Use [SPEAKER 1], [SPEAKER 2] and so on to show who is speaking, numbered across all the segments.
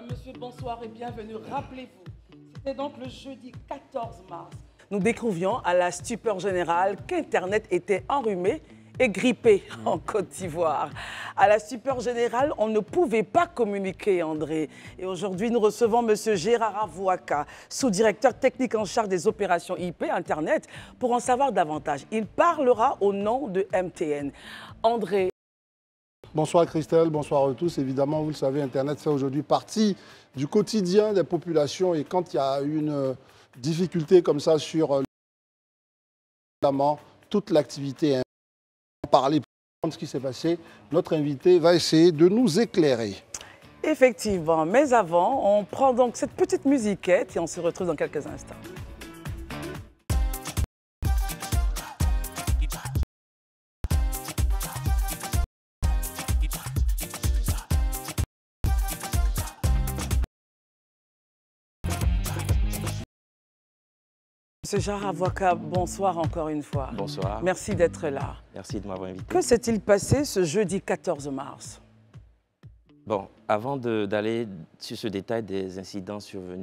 [SPEAKER 1] Hein, monsieur, bonsoir et bienvenue. Rappelez-vous, c'était donc le jeudi 14 mars. Nous découvrions à la stupeur générale qu'Internet était enrhumé et grippé en Côte d'Ivoire. À la stupeur générale, on ne pouvait pas communiquer, André. Et aujourd'hui, nous recevons Monsieur Gérard Avouaka, sous-directeur technique en charge des opérations IP Internet, pour en savoir davantage. Il parlera au nom de MTN. André,
[SPEAKER 2] Bonsoir Christelle, bonsoir à tous. Évidemment, vous le savez, Internet fait aujourd'hui partie du quotidien des populations et quand il y a une difficulté comme ça sur euh, toute l'activité, va hein, parler de ce qui s'est passé, notre invité va essayer de nous éclairer. Effectivement,
[SPEAKER 1] mais avant, on prend donc cette petite musiquette et on se retrouve dans quelques instants. Gérard Avocat, bonsoir encore une fois. Bonsoir. Merci d'être là.
[SPEAKER 3] Merci de m'avoir invité. Que
[SPEAKER 1] s'est-il passé ce jeudi 14 mars
[SPEAKER 3] Bon, avant d'aller sur ce détail des incidents survenus,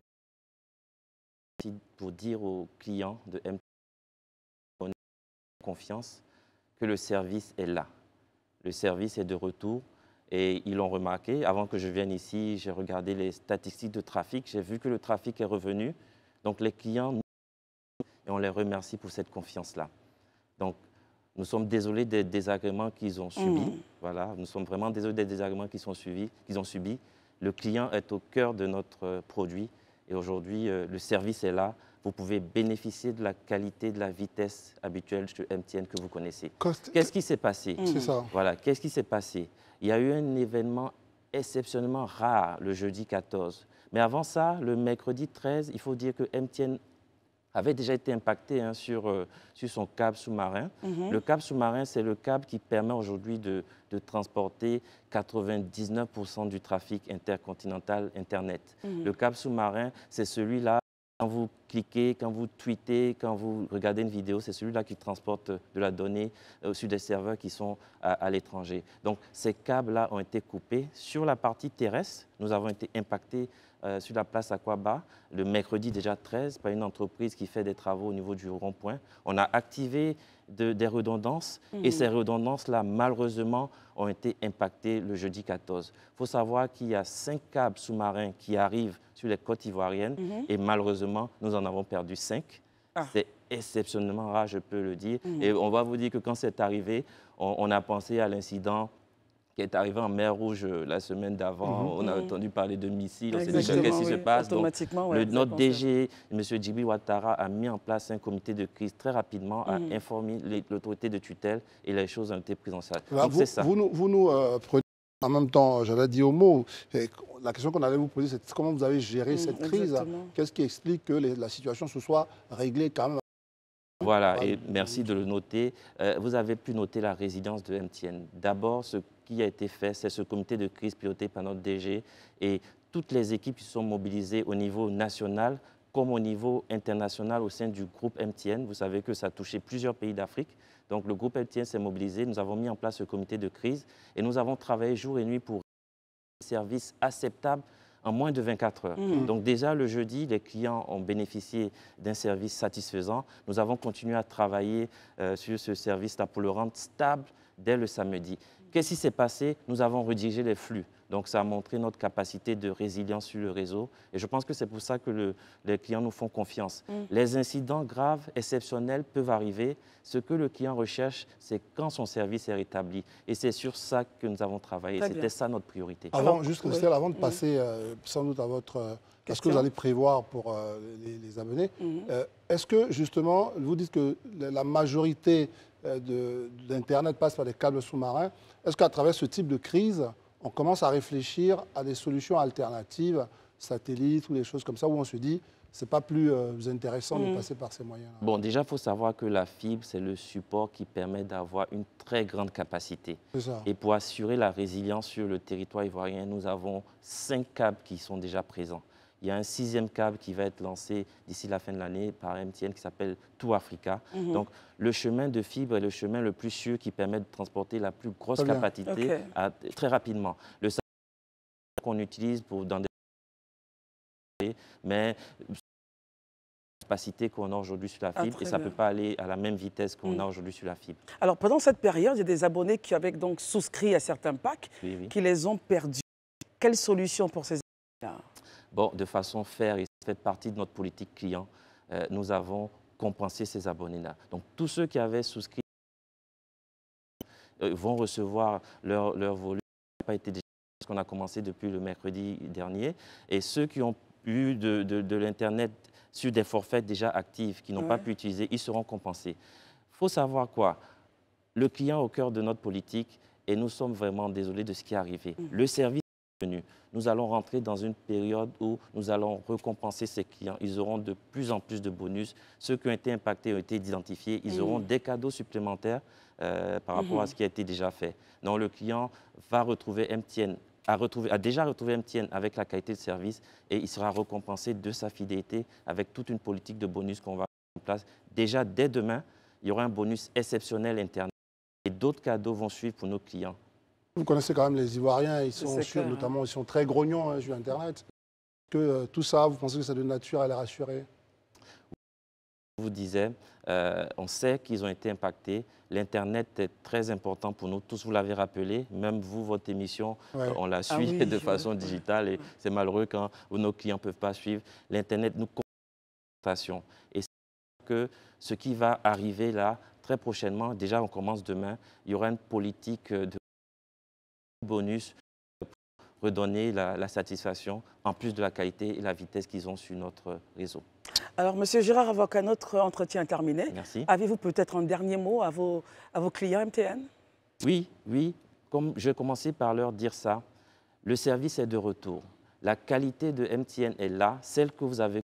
[SPEAKER 3] pour dire aux clients de mt on confiance que le service est là. Le service est de retour et ils l'ont remarqué. Avant que je vienne ici, j'ai regardé les statistiques de trafic, j'ai vu que le trafic est revenu. Donc les clients et on les remercie pour cette confiance-là. Donc, nous sommes désolés des désagréments qu'ils ont subis. Mm. Voilà, nous sommes vraiment désolés des désagréments qu'ils ont subis. ont Le client est au cœur de notre euh, produit et aujourd'hui, euh, le service est là. Vous pouvez bénéficier de la qualité, de la vitesse habituelle chez MTN que vous connaissez. Qu'est-ce qui s'est passé mm. C'est ça. Voilà, qu'est-ce qui s'est passé Il y a eu un événement exceptionnellement rare le jeudi 14. Mais avant ça, le mercredi 13, il faut dire que MTN avait déjà été impacté hein, sur, euh, sur son câble sous-marin. Mhm. Le câble sous-marin, c'est le câble qui permet aujourd'hui de, de, transporter 99% du trafic intercontinental Internet. Mhm. Le câble sous-marin, c'est celui-là quand vous cliquez, quand vous tweetez, quand vous regardez une vidéo, c'est celui-là qui transporte de la donnée euh, sur des serveurs qui sont à, l'étranger. Donc ces câbles-là ont été coupés. Sur la partie terrestre, nous avons été impactés euh, sur la place Aquaba le mercredi déjà 13 par une entreprise qui fait des travaux au niveau du rond-point. On a activé des redondances. Et mhm. ces redondances-là, malheureusement, ont été impactées le jeudi 14. Il faut savoir qu'il y a cinq câbles sous-marins qui arrivent sur les côtes ivoiriennes. Mhm. Et malheureusement, nous en avons perdu cinq. Ah. C'est exceptionnellement rare, je peux le dire. Mhm. Et on va vous dire que quand c'est arrivé, on a pensé à l'incident qui est arrivé en mer Rouge euh, la semaine d'avant. Mhm. On a mhm. entendu parler de missiles, on s'est dit qu'est-ce qui se passe. le, notre DG, M. Djibi Ouattara, a mis en place un comité de crise très rapidement, a mhm. informé l'autorité de tutelle et les choses ont été prises en charge. Bah, vous,
[SPEAKER 2] Vous nous, euh, prenez en même temps, j'avais dit au mot, la question qu'on allait vous poser, c'est comment vous avez géré cette crise Qu'est-ce qui explique que la situation se soit réglée quand même
[SPEAKER 3] voilà, et merci de le noter. Euh, vous avez pu noter la résidence de MTN. D'abord, ce qui a été fait, c'est ce comité de crise piloté par notre DG et toutes les équipes qui sont mobilisées au niveau national comme au niveau international au sein du groupe MTN. Vous savez que ça a touché plusieurs pays d'Afrique. Donc le groupe MTN s'est mobilisé, nous avons mis en place ce comité de crise et nous avons travaillé jour et nuit pour service acceptable en moins de 24 heures. Mm. Donc déjà le jeudi, les clients ont bénéficié d'un service satisfaisant. Nous avons continué à travailler euh, sur ce service-là pour le rendre stable dès le samedi. Qu'est-ce qui s'est passé Nous avons rédigé les flux. Donc ça a montré notre capacité de résilience sur le réseau. Et je pense que c'est pour ça que les clients nous font confiance. Mm. Les incidents graves, exceptionnels peuvent arriver. Ce que le client recherche, c'est quand son service est rétabli. Et c'est sur ça que nous avons travaillé. C'était ça notre priorité. Avant, juste avant de mm.
[SPEAKER 2] passer euh, sans doute à votre... Qu'est-ce euh, que vous allez prévoir pour euh, les, les, abonnés mm. Est-ce que justement, vous dites que la majorité d'Internet passe par des câbles sous-marins. Est-ce qu'à travers ce type de crise, on commence à réfléchir à des solutions alternatives, satellites ou des choses comme ça, où on se dit, ce n'est pas plus euh, intéressant de mm. passer par ces moyens-là.
[SPEAKER 3] Bon, déjà, il faut savoir que la fibre, c'est le support qui permet d'avoir une très grande capacité. Et pour assurer la résilience sur le territoire ivoirien, nous avons cinq câbles qui sont déjà présents. Il y a un sixième câble qui va être lancé d'ici la fin de l'année par MTN qui s'appelle Tout Africa. Mhm. Donc, le chemin de fibre est le chemin le plus sûr qui permet de transporter la plus grosse capacité très rapidement. Le qu'on utilise pour, dans des... Mais capacité qu'on a aujourd'hui sur la ah, fibre et ça ne peut pas aller à la même vitesse qu'on mm. a aujourd'hui sur la fibre.
[SPEAKER 1] Alors pendant cette période, il y a des abonnés qui avaient donc souscrit à certains packs qui les ont perdus. Quelle solution pour ces abonnés-là
[SPEAKER 3] bon, de façon faire et ça fait partie de notre politique client, euh, nous avons compensé ces abonnés-là. Donc tous ceux qui avaient souscrit euh, vont recevoir leur, volume. Ça n'a pas été déjà parce qu'on a commencé depuis le mercredi dernier. Et ceux qui ont eu de, l'Internet sur des forfaits déjà actifs, qui n'ont pas pu utiliser, ils seront compensés. Il faut savoir quoi Le client au cœur de notre politique, et nous sommes vraiment désolés de ce qui est arrivé. Mm. Le service nous allons rentrer dans une période où nous allons récompenser ces clients. Ils auront de plus en plus de bonus. Ceux qui ont été impactés ont été identifiés. Ils auront des cadeaux supplémentaires euh, par rapport à mhm. ce qui a été déjà fait. Donc le client va retrouver MTN, a, a déjà retrouvé MTN avec la qualité de service et il sera récompensé de sa fidélité avec toute une politique de bonus qu'on va mettre en place. Déjà dès demain, il y aura un bonus exceptionnel interne et d'autres cadeaux vont suivre pour nos clients.
[SPEAKER 2] Vous connaissez quand même les Ivoiriens, ils sont sûrs, notamment, ils sont très grognons hein, sur Internet. Que euh, tout ça, vous pensez que ça de nature à les rassurer
[SPEAKER 3] vous disais, euh, on sait qu'ils ont été impactés. L'Internet est très important pour nous tous, vous l'avez rappelé, même vous, votre émission, on la ah suit de façon digitale et c'est malheureux quand nos clients ne peuvent pas suivre. L'Internet nous confrontation. Et c'est que ce qui va arriver là, très prochainement, déjà on commence demain, il y aura une politique euh, de bonus pour redonner la, satisfaction, en plus de la qualité et la vitesse qu'ils ont sur notre réseau.
[SPEAKER 1] Alors, Monsieur Gérard, avant qu'un autre entretien terminé, avez-vous peut-être un dernier mot à vos, à vos clients MTN
[SPEAKER 3] Oui, oui. Comme je commençais par leur dire ça, le service est de retour. La qualité de MTN est là, celle que vous avez,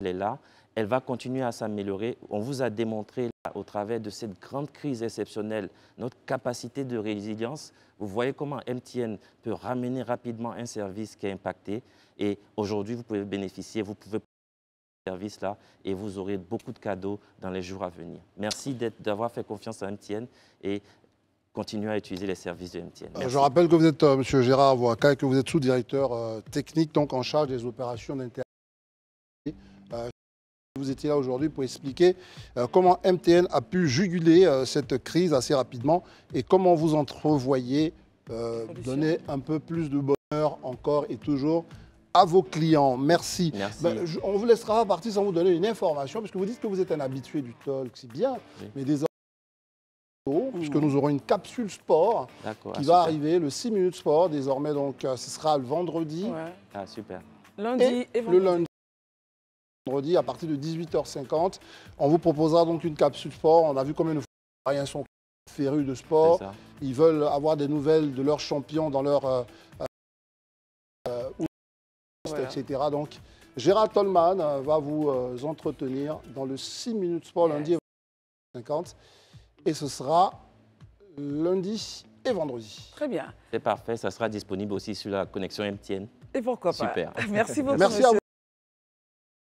[SPEAKER 3] elle est là elle va continuer à s'améliorer. On vous a démontré au travers de cette grande crise exceptionnelle notre capacité de résilience. Vous voyez comment MTN peut ramener rapidement un service qui est impacté. Et aujourd'hui, vous pouvez bénéficier, vous pouvez service là et vous aurez beaucoup de cadeaux dans les jours à venir. Merci d'avoir fait confiance à MTN et continuer à utiliser les services de MTN. Euh, je rappelle
[SPEAKER 2] que vous êtes euh, Monsieur Gérard et que vous êtes sous-directeur euh, technique donc en charge des opérations d'intérêt vous étiez là aujourd'hui pour expliquer euh, comment MTN a pu juguler euh, cette crise assez rapidement et comment vous entrevoyez euh, donner un peu plus de bonheur encore et toujours à vos clients. Merci. Ben, on vous laissera partir sans vous donner une information, puisque vous dites que vous êtes un habitué du talk, c'est bien, mais désormais, hmm. puisque nous aurons une capsule sport
[SPEAKER 3] qui ah, va arriver,
[SPEAKER 2] le 6 minutes sport désormais, donc ce sera le vendredi. Ah, super. Lundi et, Le lundi. Vendredi, à partir de 18h50, on vous proposera donc une capsule sport. On a vu combien de rien sont férus de sport. Ils veulent avoir des nouvelles de leurs champions dans leur euh, euh, euh, etc. Donc, Gérard Tolman va vous entretenir dans le 6 minutes sport lundi et 50. Et ce sera lundi et vendredi. Très bien.
[SPEAKER 3] C'est parfait. Ça sera disponible aussi sur la connexion MTN.
[SPEAKER 2] Et pourquoi pas. Super. Merci beaucoup. Merci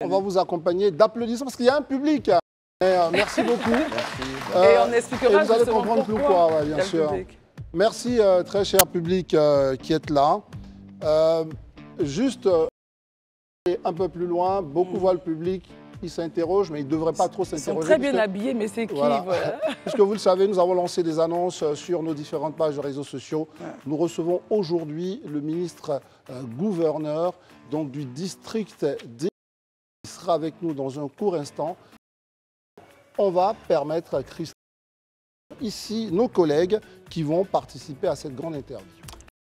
[SPEAKER 2] on va vous accompagner d'applaudissements parce qu'il y a un public. Hein. merci beaucoup. Euh, et on expliquera vous allez comprendre pourquoi, bien sûr. Merci euh, très cher public euh, qui est là. juste un peu plus loin, beaucoup hmm. voient le public, ils s'interrogent, mais ils ne devraient pas trop s'interroger. Ils sont très bien
[SPEAKER 1] habillés, mais c'est qui voilà.
[SPEAKER 2] que Puisque vous le savez, nous avons lancé des annonces sur nos différentes pages de réseaux sociaux. Nous recevons aujourd'hui le ministre gouverneur du district des avec nous dans un court instant. On va permettre à Christophe, ici, nos collègues qui vont participer à cette grande interview.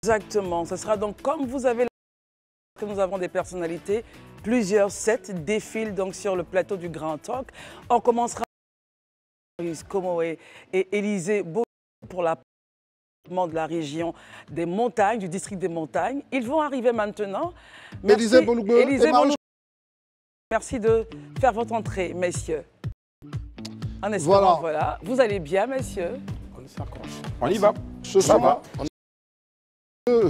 [SPEAKER 1] Exactement, ce sera donc comme vous avez que nous avons des personnalités, plusieurs sets défilent donc sur le plateau du Grand Talk. On commencera Komoé et Élisée pour la de la région des montagnes, du district des montagnes. Ils vont arriver maintenant. mais Élisée Merci de faire votre entrée, messieurs. En espérant, voilà. voilà. Vous allez bien, messieurs
[SPEAKER 4] On y va. Ce
[SPEAKER 1] soir,
[SPEAKER 2] on a deux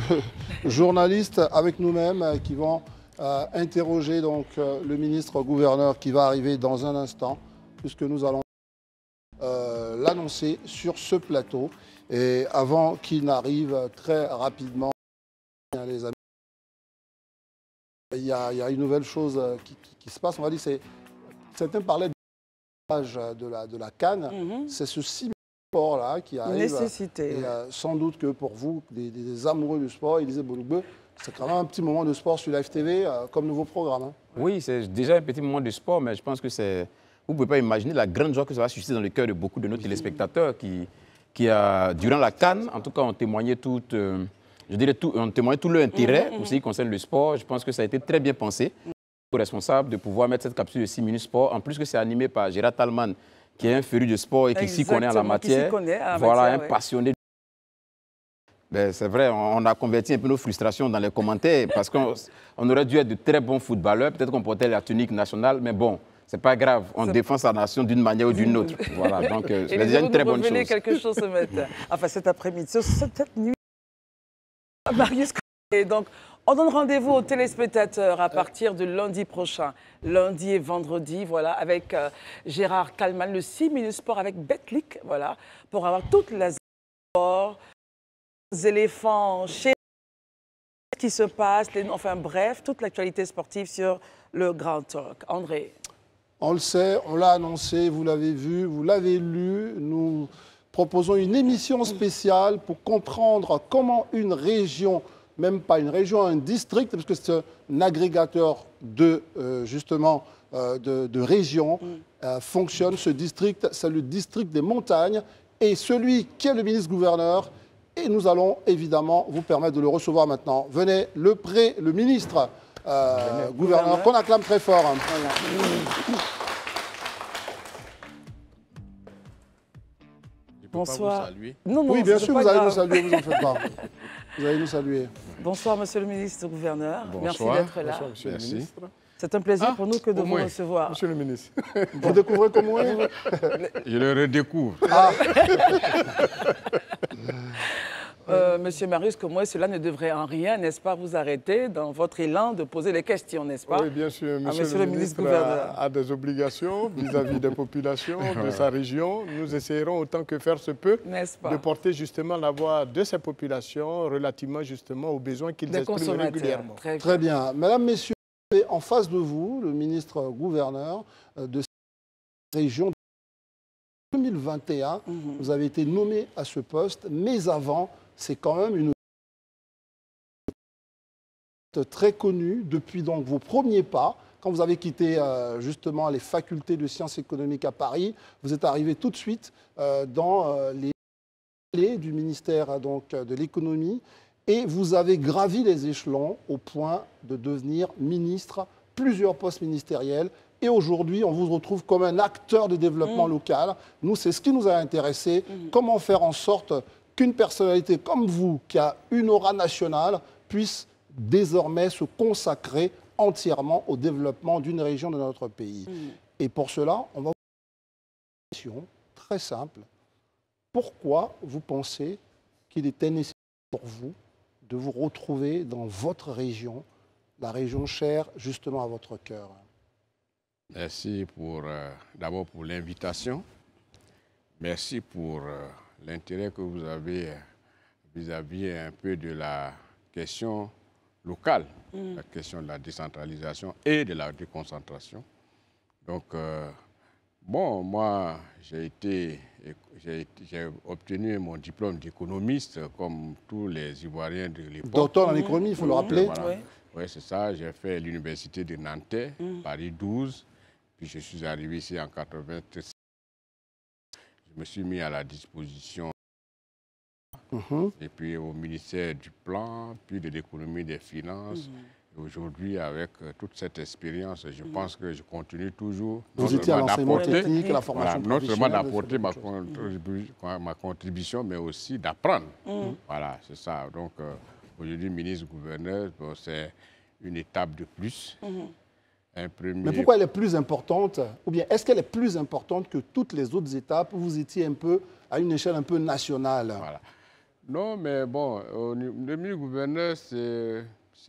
[SPEAKER 2] journalistes avec nous-mêmes euh, qui vont euh, interroger donc euh, le ministre-gouverneur qui va arriver dans un instant, puisque nous allons l'annoncer sur ce plateau. Et avant qu'il n'arrive très rapidement, Il y, a, une nouvelle chose euh, qui, se passe, on va dire, c'est... Certains parlaient de la, de la canne, mhm. c'est ce sport-là qui arrive. Nécessité. Euh, sans doute que pour vous, des, amoureux du sport, ils Bonoube, c'est quand même un petit moment de sport sur Live TV
[SPEAKER 4] euh, comme nouveau programme. Hein. Oui, c'est déjà un petit moment de sport, mais je pense que c'est... Vous ne pouvez pas imaginer la grande joie que ça va susciter dans le cœur de beaucoup de nos mhm. téléspectateurs qui, qui a, durant la canne, en tout cas, ont témoigné toutes je dirais, tout, témoigne tout le intérêt mm-hmm. aussi qui concerne le sport. Je pense que ça a été très bien pensé responsable responsable de pouvoir mettre cette capsule de 6 minutes sport. En plus que c'est animé par Gérard Talman, qui est un féru de sport et qui s'y connaît en la matière. Connaît, voilà, un passionné. Ben, c'est vrai, on a converti un peu nos frustrations dans les commentaires parce qu'on aurait dû être de très bons footballeurs. Peut-être qu'on portait la tunique nationale, mais bon, c'est pas grave. On défend sa nation d'une manière ou d'une mm. autre. Voilà, donc c'est euh, déjà une très bonne chose. quelque chose ce
[SPEAKER 1] matin. Enfin, cet après-midi, cette nuit donc, on donne rendez-vous aux téléspectateurs à euh. partir de lundi prochain, lundi et vendredi, voilà, avec euh, Gérard Kalman, le 6 minutes sport avec Betlic, voilà, pour avoir toutes la sport, les éléphants, chez ce qui se passe, enfin bref, toute l'actualité sportive sur le Grand Talk. André.
[SPEAKER 2] On le sait, on l'a annoncé, vous l'avez vu, vous l'avez lu, nous proposons une émission spéciale pour comprendre comment une région, même pas une région, un district, parce que c'est un agrégateur de, euh, justement, euh, de, régions, mm. euh, fonctionne. Ce district, c'est le district des montagnes. Et celui qui est le ministre-gouverneur, et nous allons évidemment vous permettre de le recevoir maintenant. Venez, le prêt, le ministre-gouverneur, qu'on acclame très fort.
[SPEAKER 5] Bonsoir. vous oui, bien sûr, vous allez nous saluer,
[SPEAKER 2] vous
[SPEAKER 1] en faites pas. vous allez nous saluer. Bonsoir, monsieur le ministre gouverneur. Merci d'être là. Bonsoir, monsieur le ministre. C'est un plaisir ah, pour nous que de vous recevoir. Monsieur le ministre, vous découvrez comment est
[SPEAKER 6] Je le redécouvre.
[SPEAKER 1] Ah. Euh, monsieur Marius, comme moi, cela ne devrait en rien, n'est-ce pas, vous arrêter dans votre élan de poser les questions, n'est-ce pas Oui, bien sûr. Ah, monsieur, le, ministre,
[SPEAKER 7] gouverneur. A, des obligations vis-à-vis des populations de sa région. Nous essayerons autant que faire se peut de porter justement la voix de ces populations relativement justement aux besoins qu'ils expriment régulièrement. Très,
[SPEAKER 2] bien. Mesdames, Messieurs, en face de vous, le ministre gouverneur euh, de cette région 2021. Mm-hmm. Vous avez été nommé à ce poste, mais avant, c'est quand même une très connue depuis donc vos premiers pas. Quand vous avez quitté euh, justement les facultés de sciences économiques à Paris, vous êtes arrivé tout de suite euh, dans euh, les les du ministère donc, de l'économie et vous avez gravi les échelons au point de devenir ministre, plusieurs postes ministériels et aujourd'hui, on vous retrouve comme un acteur de développement mmh. local. Nous, c'est ce qui nous a intéressé. Mmh. Comment faire en sorte qu'une personnalité comme vous, qui a une aura nationale, puisse désormais se consacrer entièrement au développement d'une région de notre pays. Mm. Et pour cela, on va vous poser une question très simple. Pourquoi vous pensez qu'il était nécessaire pour vous de vous retrouver dans votre région, la région chère justement à votre cœur
[SPEAKER 6] Merci pour euh, d'abord pour l'invitation. Merci pour euh, l'intérêt que vous avez euh, vis-à-vis euh, un peu de la question locale, mm. la question de la décentralisation et de la déconcentration. Donc, euh, bon, moi, j'ai été, j'ai obtenu mon diplôme d'économiste comme tous les Ivoiriens de l'époque. Docteur en mm. économie, il faut le rappeler. Oui, ouais, c'est ça. J'ai fait l'université de Nantais, mm. Paris 12. Puis je suis arrivé ici en 87 me suis mis à la disposition mm-hmm. et puis au ministère du Plan, puis de l'économie des finances. Mm-hmm. Aujourd'hui, avec euh, toute cette expérience, je mm-hmm. pense que je continue toujours Vous d'apporter d'apporter ma, contribution, mais aussi d'apprendre. Voilà, c'est ça. Donc euh, aujourd'hui, ministre-gouverneur, c'est une étape de plus. Mais pourquoi elle
[SPEAKER 2] est plus importante Ou bien est-ce qu'elle est plus importante que toutes les autres étapes vous étiez un peu à une échelle un peu nationale Non,
[SPEAKER 6] mais bon, le demi gouverneur, c'est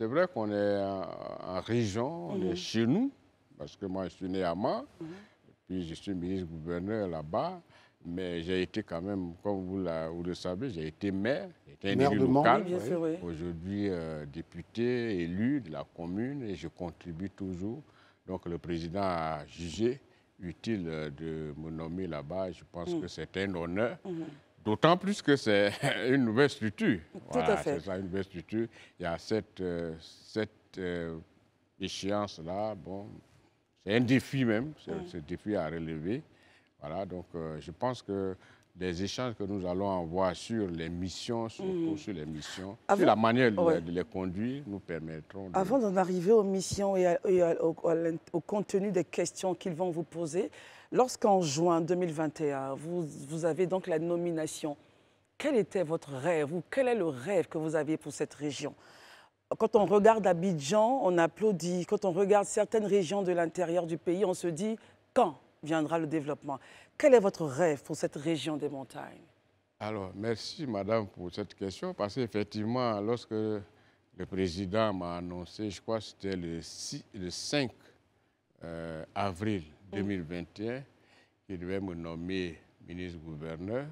[SPEAKER 6] vrai qu'on est en, région, on est mhm. chez nous, parce que moi je suis né à Mans, mhm. puis je suis ministre-gouverneur là-bas, mais j'ai été quand même, comme vous, vous le savez, j'ai été maire, maire de local, aujourd'hui euh, député, élu de la commune, et je contribue toujours donc le président a jugé utile euh, de me nommer là-bas. Je pense que mm. c'est un honneur. Mm-hmm. D'autant plus que c'est une nouvelle structure. à C'est ça, une nouvelle structure. Il y a cette, euh, cette euh, échéance-là. Bon, c'est un défi même. C'est un mm. défi à relever. Voilà, donc je pense que les échanges que nous allons avoir sur les missions, surtout mm. sur les missions, sur la manière de les conduire, nous permettront... Avant
[SPEAKER 1] d'en arriver aux missions et, au, contenu des questions qu'ils vont vous poser, lorsqu'en juin 2021, vous, vous, avez donc la nomination, quel était votre rêve ou quel est le rêve que vous aviez pour cette région quand on regarde Abidjan, on applaudit. Quand on regarde certaines régions de l'intérieur du pays, on se dit quand viendra le développement. Quel est votre rêve pour cette région des montagnes
[SPEAKER 6] Alors, merci Madame pour cette question, parce qu'effectivement, lorsque le président m'a annoncé, je crois que c'était le, 5 euh, avril 2021, mm. qu'il devait me nommer ministre-gouverneur,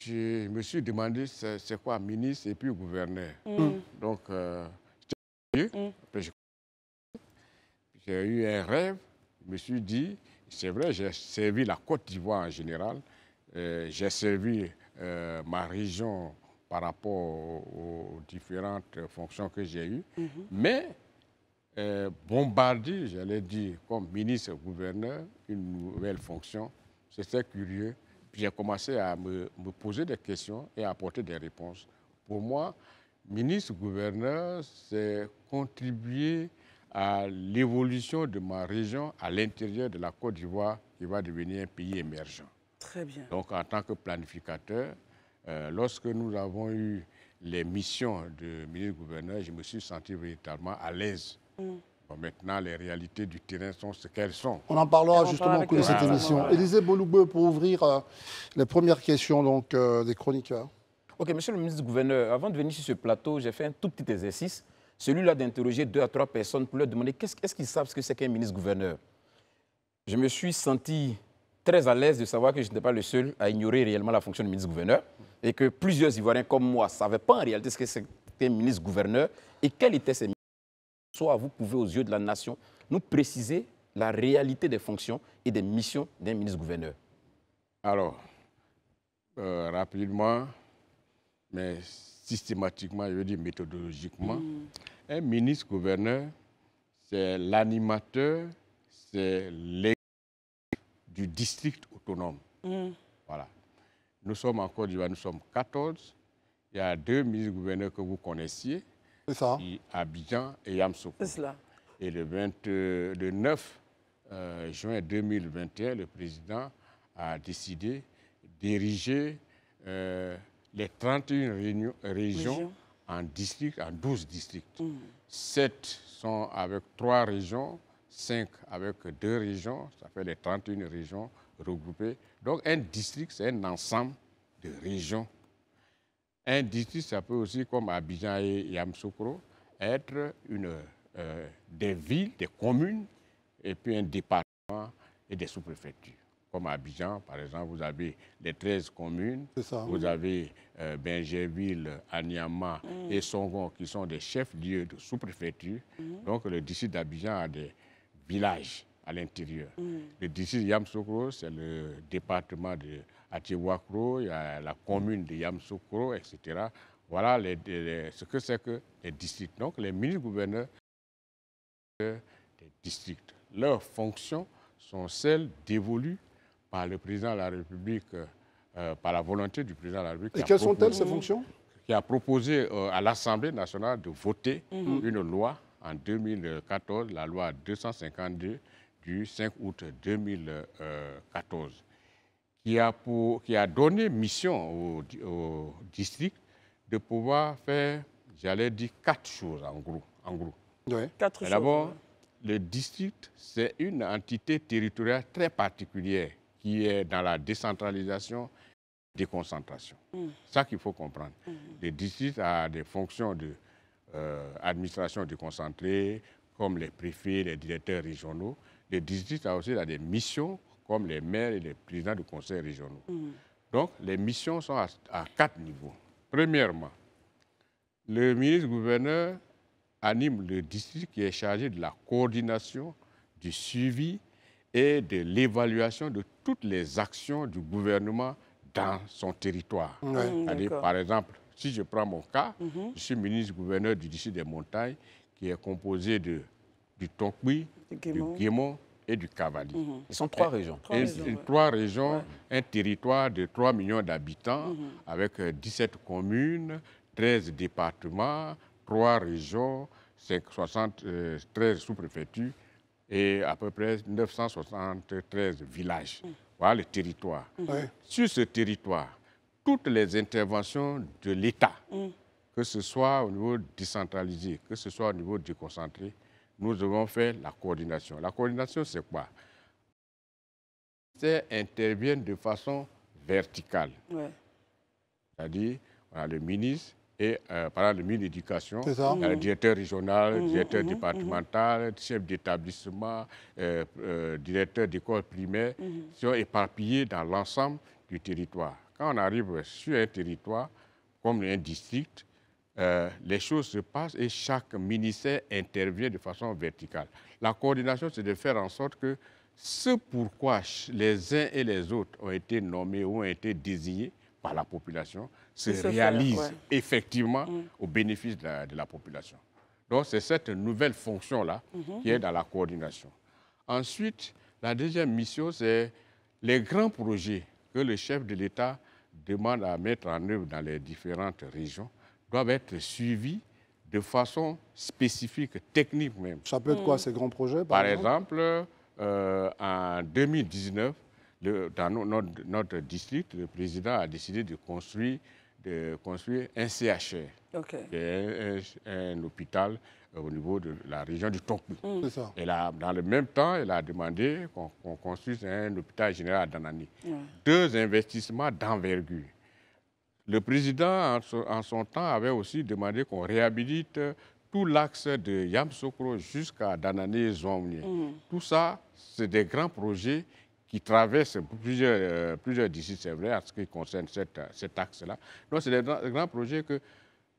[SPEAKER 6] je me suis demandé c'est quoi ministre et puis gouverneur. Mm. Mm. Donc, euh, j'ai eu un rêve, je me suis dit, c'est vrai, j'ai servi la Côte d'Ivoire en général, euh, j'ai servi euh, ma région par rapport aux, différentes fonctions que j'ai eues, mhm. mais euh, bombarder, j'allais dire, comme ministre-gouverneur, une nouvelle fonction, c'était curieux. Puis j'ai commencé à me, me, poser des questions et à apporter des réponses. Pour moi, ministre-gouverneur, c'est contribuer à l'évolution de ma région à l'intérieur de la Côte d'Ivoire qui va devenir un pays émergent. Très bien. Donc en tant que planificateur, euh, lorsque nous avons eu les missions de ministre-gouverneur, je me suis senti véritablement à l'aise. Mm. maintenant, les réalités du terrain sont ce qu'elles sont. On en parlera justement au cours de cette émission. Élisée
[SPEAKER 2] Bouloubeu, pour ouvrir euh, les premières questions donc, euh, des chroniqueurs.
[SPEAKER 4] Ok, monsieur le ministre-gouverneur, avant de venir sur ce plateau, j'ai fait un tout petit exercice celui-là d'interroger deux à trois personnes pour leur demander qu'est-ce qu'ils savent ce que c'est qu'un ministre-gouverneur. Je me suis senti très à l'aise de savoir que je n'étais pas le seul à ignorer réellement la fonction de ministre-gouverneur et que plusieurs Ivoiriens comme moi ne savaient pas en réalité ce que c'était ministre-gouverneur et quels étaient ces ministres. Soit vous pouvez, aux yeux de la nation, nous préciser la réalité des fonctions et des missions d'un ministre-gouverneur. Alors, euh, rapidement, mais
[SPEAKER 6] systématiquement, je veux dire méthodologiquement, mm. Un ministre-gouverneur, c'est l'animateur, c'est l'équipe du district autonome. Mm. Voilà. Nous sommes en Côte d'Ivoire, nous sommes 14. Il y a deux ministres-gouverneurs que vous connaissiez. Abidjan et Yamsou. C'est Et le, 29 9 euh, euh, juin 2021, le président a décidé d'ériger euh, les 31 régions en district, en 12 districts. 7 mm. sont avec 3 régions, 5 avec 2 régions, ça fait les 31 régions regroupées. Donc un district, c'est un ensemble de régions. Un district, ça peut aussi, comme Abidjan et Yamsoukro, être une, euh, des villes, des communes, et puis un département et des sous-préfectures comme Abidjan, par exemple, vous avez les 13 communes, vous avez euh, Anyama mm. et Songon qui sont des chefs-lieux de sous-préfecture. Mm. Donc le district d'Abidjan a des villages à l'intérieur. Mm. Le district de Yamsoukro, c'est le département de Atiwakro, il y a la commune de Yamsoukro, etc. Voilà ce que c'est que les districts. Donc les ministres-gouverneurs des districts, leurs fonctions sont celles dévolues par le président de la République, euh, euh, par la volonté du président de la République. Et quelles sont-elles ces fonctions Qui a proposé euh, à l'Assemblée nationale de voter mhm. une loi en 2014, la loi 252 du 5 août 2014, qui a, pour, qui a donné mission au, district de pouvoir faire, j'allais dire, quatre choses en gros. En gros. D'abord, le district, c'est une entité territoriale très particulière qui est dans la décentralisation, déconcentration. C'est mm. Ça qu'il faut comprendre. Le mm. Les districts ont des fonctions de euh, déconcentrée, comme les préfets, les directeurs régionaux. Les districts ont aussi des missions, comme les maires et les présidents du conseil régionaux. Mm. Donc, les missions sont à, à quatre niveaux. Premièrement, le ministre-gouverneur anime le district qui est chargé de la coordination, du suivi et de l'évaluation de toutes les actions du gouvernement dans son territoire. Ah, par exemple, si je prends mon cas, mhm. je suis ministre-gouverneur du district des montagnes qui est composé de, du Tonkwi,
[SPEAKER 5] du Guémon
[SPEAKER 6] et du Cavali. Ce mhm. sont trois régions. Trois régions, un territoire de 3 millions d'habitants mhm. avec 17 euh, communes, 13 départements, trois régions, 73 euh, sous-préfectures et à peu près 973 villages. Mm. Voilà le territoire. Mm. Sur ce territoire, toutes les interventions de l'État, mm. que ce soit au niveau décentralisé, que ce soit au niveau déconcentré, nous devons faire la coordination. La coordination, c'est quoi C'est intervient de façon verticale. C'est-à-dire, on a le ministre, et euh, par le ministre de l'Éducation, euh, mmh. directeur régional, mmh, directeur mmh, départemental, chef d'établissement, euh, euh directeur d'école primaire, sont éparpillés dans l'ensemble du territoire. Quand on arrive sur un territoire, comme un district, les choses se passent et chaque ministère intervient de façon verticale. La coordination, c'est de faire en sorte que ce pourquoi les uns et les autres ont été nommés ou ont été désignés par la population, se, réalise effectivement mm. au bénéfice de la, population. Donc, c'est cette nouvelle fonction-là mm-hmm. qui est dans la coordination. Ensuite, la deuxième mission, c'est les grands projets que le chef de l'État demande à mettre en œuvre dans les différentes régions doivent être suivis de façon spécifique, technique même. Ça peut être quoi mm. ces
[SPEAKER 2] grands projets Par, exemple,
[SPEAKER 6] euh, en 2019, dans notre, notre district, le président a décidé de construire de construire un CHR, un, hôpital euh, au niveau de la région du Tokyo. Mm. Elle dans le même temps, elle a demandé qu'on construise un hôpital général d'Anani. Deux investissements d'envergure. Le président, en son, temps, avait aussi demandé qu'on réhabilite euh, tout l'axe de Yamsokro jusqu'à Danani et mm. Tout ça, c'est des grands projets qui traversent euh, plusieurs, districts, c'est vrai, en ce qui concerne cette, cet axe-là. Donc, c'est des grands, projets que,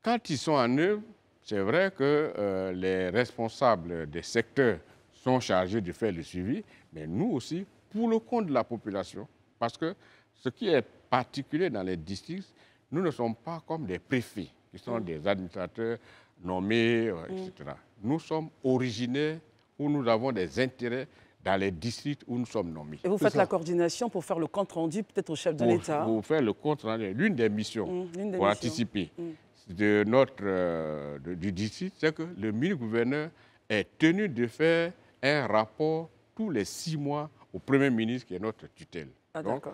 [SPEAKER 6] quand ils sont en œuvre, c'est vrai que euh, les responsables des secteurs sont chargés de faire le suivi, mais nous aussi, pour le compte de la population, parce que ce qui est particulier dans les districts, nous ne sommes pas comme des préfets, qui sont mm. des administrateurs nommés, euh, etc. Mm. Nous sommes originaires où nous avons des intérêts dans les districts où nous sommes nommés. Et vous faites la
[SPEAKER 1] coordination pour faire le compte-rendu peut-être au chef de l'État
[SPEAKER 6] Pour faire le compte-rendu, l'une des missions mmh, pour anticiper mmh. de notre, euh, du district, c'est que le ministre gouverneur est tenu de faire un rapport tous les six mois au Premier ministre qui est notre tutelle. Ah, Donc,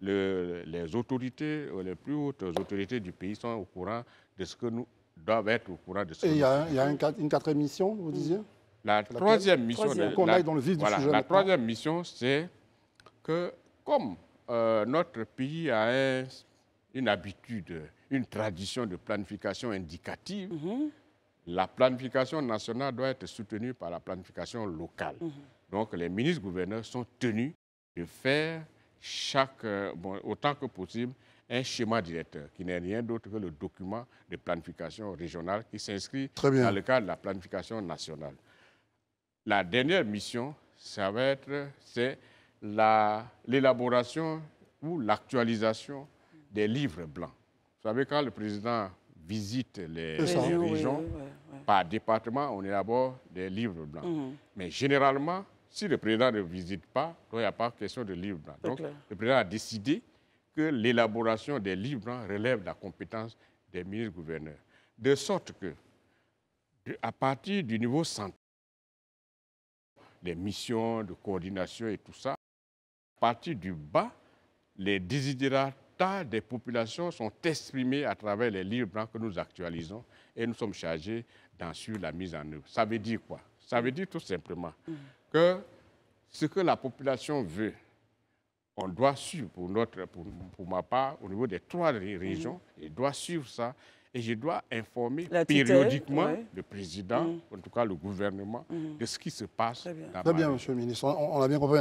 [SPEAKER 6] le, les autorités, euh, les plus hautes autorités du pays sont au courant de ce que nous doivent être au courant de ce Et que il y a, il y
[SPEAKER 2] a une quatrième mission, vous disiez
[SPEAKER 6] la troisième mission, troisième mission, c'est que comme euh, notre pays a une habitude, une tradition de planification indicative, mhm. la planification nationale doit être soutenue par la planification locale. Mhm. Donc les ministres gouverneurs sont tenus de faire euh, autant que possible, un schéma directeur qui n'est rien d'autre que le document de planification régionale qui s'inscrit dans le cadre de la planification nationale. La dernière mission, ça va être c'est l'élaboration ou l'actualisation des livres blancs. Vous savez, quand le président visite les, régions, par département, on élabore des livres blancs. Mhm. Mais généralement, si le président ne visite pas, il n'y a pas question de livres blancs. Donc, le président a décidé que l'élaboration des livres blancs relève de la compétence des ministres-gouverneurs. De sorte que, à partir du niveau central, des missions de coordination et tout ça. À partir du bas, les tas des populations sont exprimés à travers les livres blancs que nous actualisons et nous sommes chargés d'en suivre la mise en œuvre. Ça veut dire quoi Ça veut dire tout simplement mm. que ce que la population veut, on doit suivre, pour, notre, pour, ma part, au niveau des trois régions, mm. et doit suivre ça et je dois informer périodiquement le président, mm. en tout cas le gouvernement, mm. de ce qui se passe. Très bien, monsieur
[SPEAKER 2] le ministre, on, a bien compris.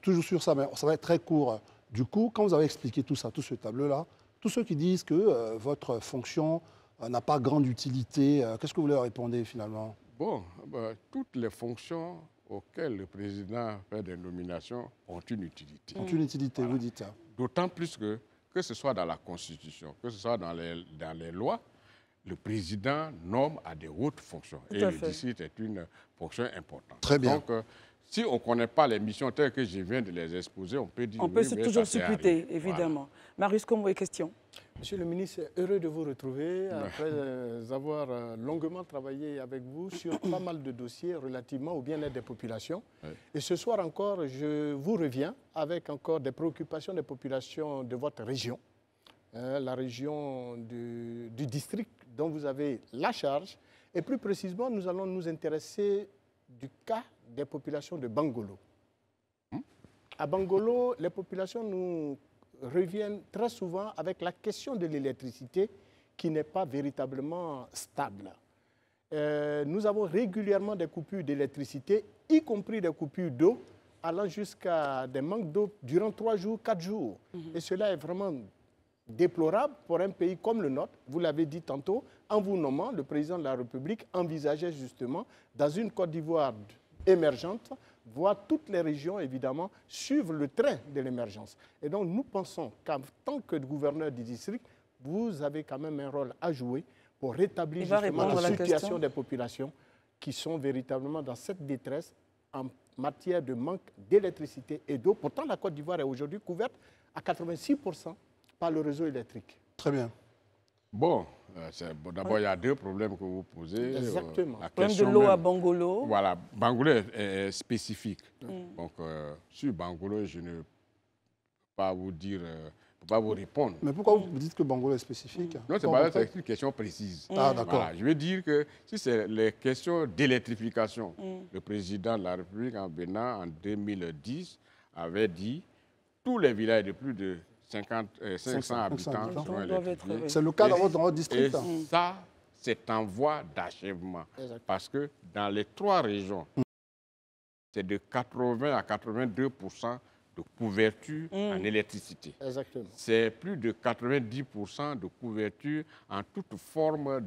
[SPEAKER 2] Toujours sur ça, mais ça va être très court. Du coup, quand vous avez expliqué tout ça, tout ce tableau-là, tous ceux qui disent que euh, votre fonction euh, n'a pas grande utilité, euh, qu'est-ce que vous leur répondez finalement
[SPEAKER 6] Bon, bah, toutes les fonctions auxquelles le président fait des nominations ont une utilité. Ont une
[SPEAKER 2] utilité, vous dites.
[SPEAKER 6] D'autant plus que, que ce soit dans la Constitution, que ce soit dans les, dans les lois, le président nomme à des hautes fonctions. et le district est une fonction importante. Très bien. Donc, euh, si on ne connaît pas les missions telles que je viens de les exposer, on peut dire... On peut se toujours
[SPEAKER 1] supputer, évidemment.
[SPEAKER 7] Voilà. Marius question Monsieur le ministre, heureux de vous retrouver après euh, avoir euh, longuement travaillé avec vous sur pas mal de dossiers relativement au bien-être des populations. Et ce soir encore, je vous reviens avec encore des préoccupations des populations de votre région, hein, la région du district dont vous avez la charge. Et plus précisément, nous allons nous intéresser du cas des populations de Bangolo. Hmm? À Bangolo, les populations nous reviennent très souvent avec la question de l'électricité qui n'est pas véritablement stable. Euh, nous avons régulièrement des coupures d'électricité, y compris des coupures d'eau, allant jusqu'à des manques d'eau durant trois jours, quatre jours. Mhm. Et cela est vraiment déplorable pour un pays comme le nôtre. Vous l'avez dit tantôt, en vous nommant, le président de la République envisageait justement, dans une Côte d'Ivoire émergente, voir toutes les régions, évidemment, suivre le train de l'émergence. Et donc, nous pensons qu'en tant que gouverneur du district, vous avez quand même un rôle à jouer pour rétablir justement la situation des populations qui sont véritablement dans cette détresse en matière de manque d'électricité et d'eau. Pourtant, la Côte d'Ivoire est aujourd'hui couverte à 86 le réseau électrique.
[SPEAKER 6] Très bien. Euh, bon, d'abord, il y a deux problèmes que vous posez. Euh, Exactement. La de l'eau à Bangolo. Voilà, Bangolo est, spécifique. Mm. Donc, euh, sur Bangolo, je ne peux pas vous dire, pas vous
[SPEAKER 2] répondre. Mais pourquoi vous dites que Bangolo est spécifique Non, c'est pas une question précise. Ah, d'accord.
[SPEAKER 6] je veux dire que si c'est les questions d'électrification, mm. le président de la République en Bénin, en 2010, avait dit tous les villages de plus de 500, euh, habitants, C'est le cas dans votre, district. Hein. ça, c'est en voie d'achèvement. Parce que dans les trois régions, hmm. c'est de 80 à 82 de couverture en hmm. électricité. C'est plus de 90 de couverture en toute forme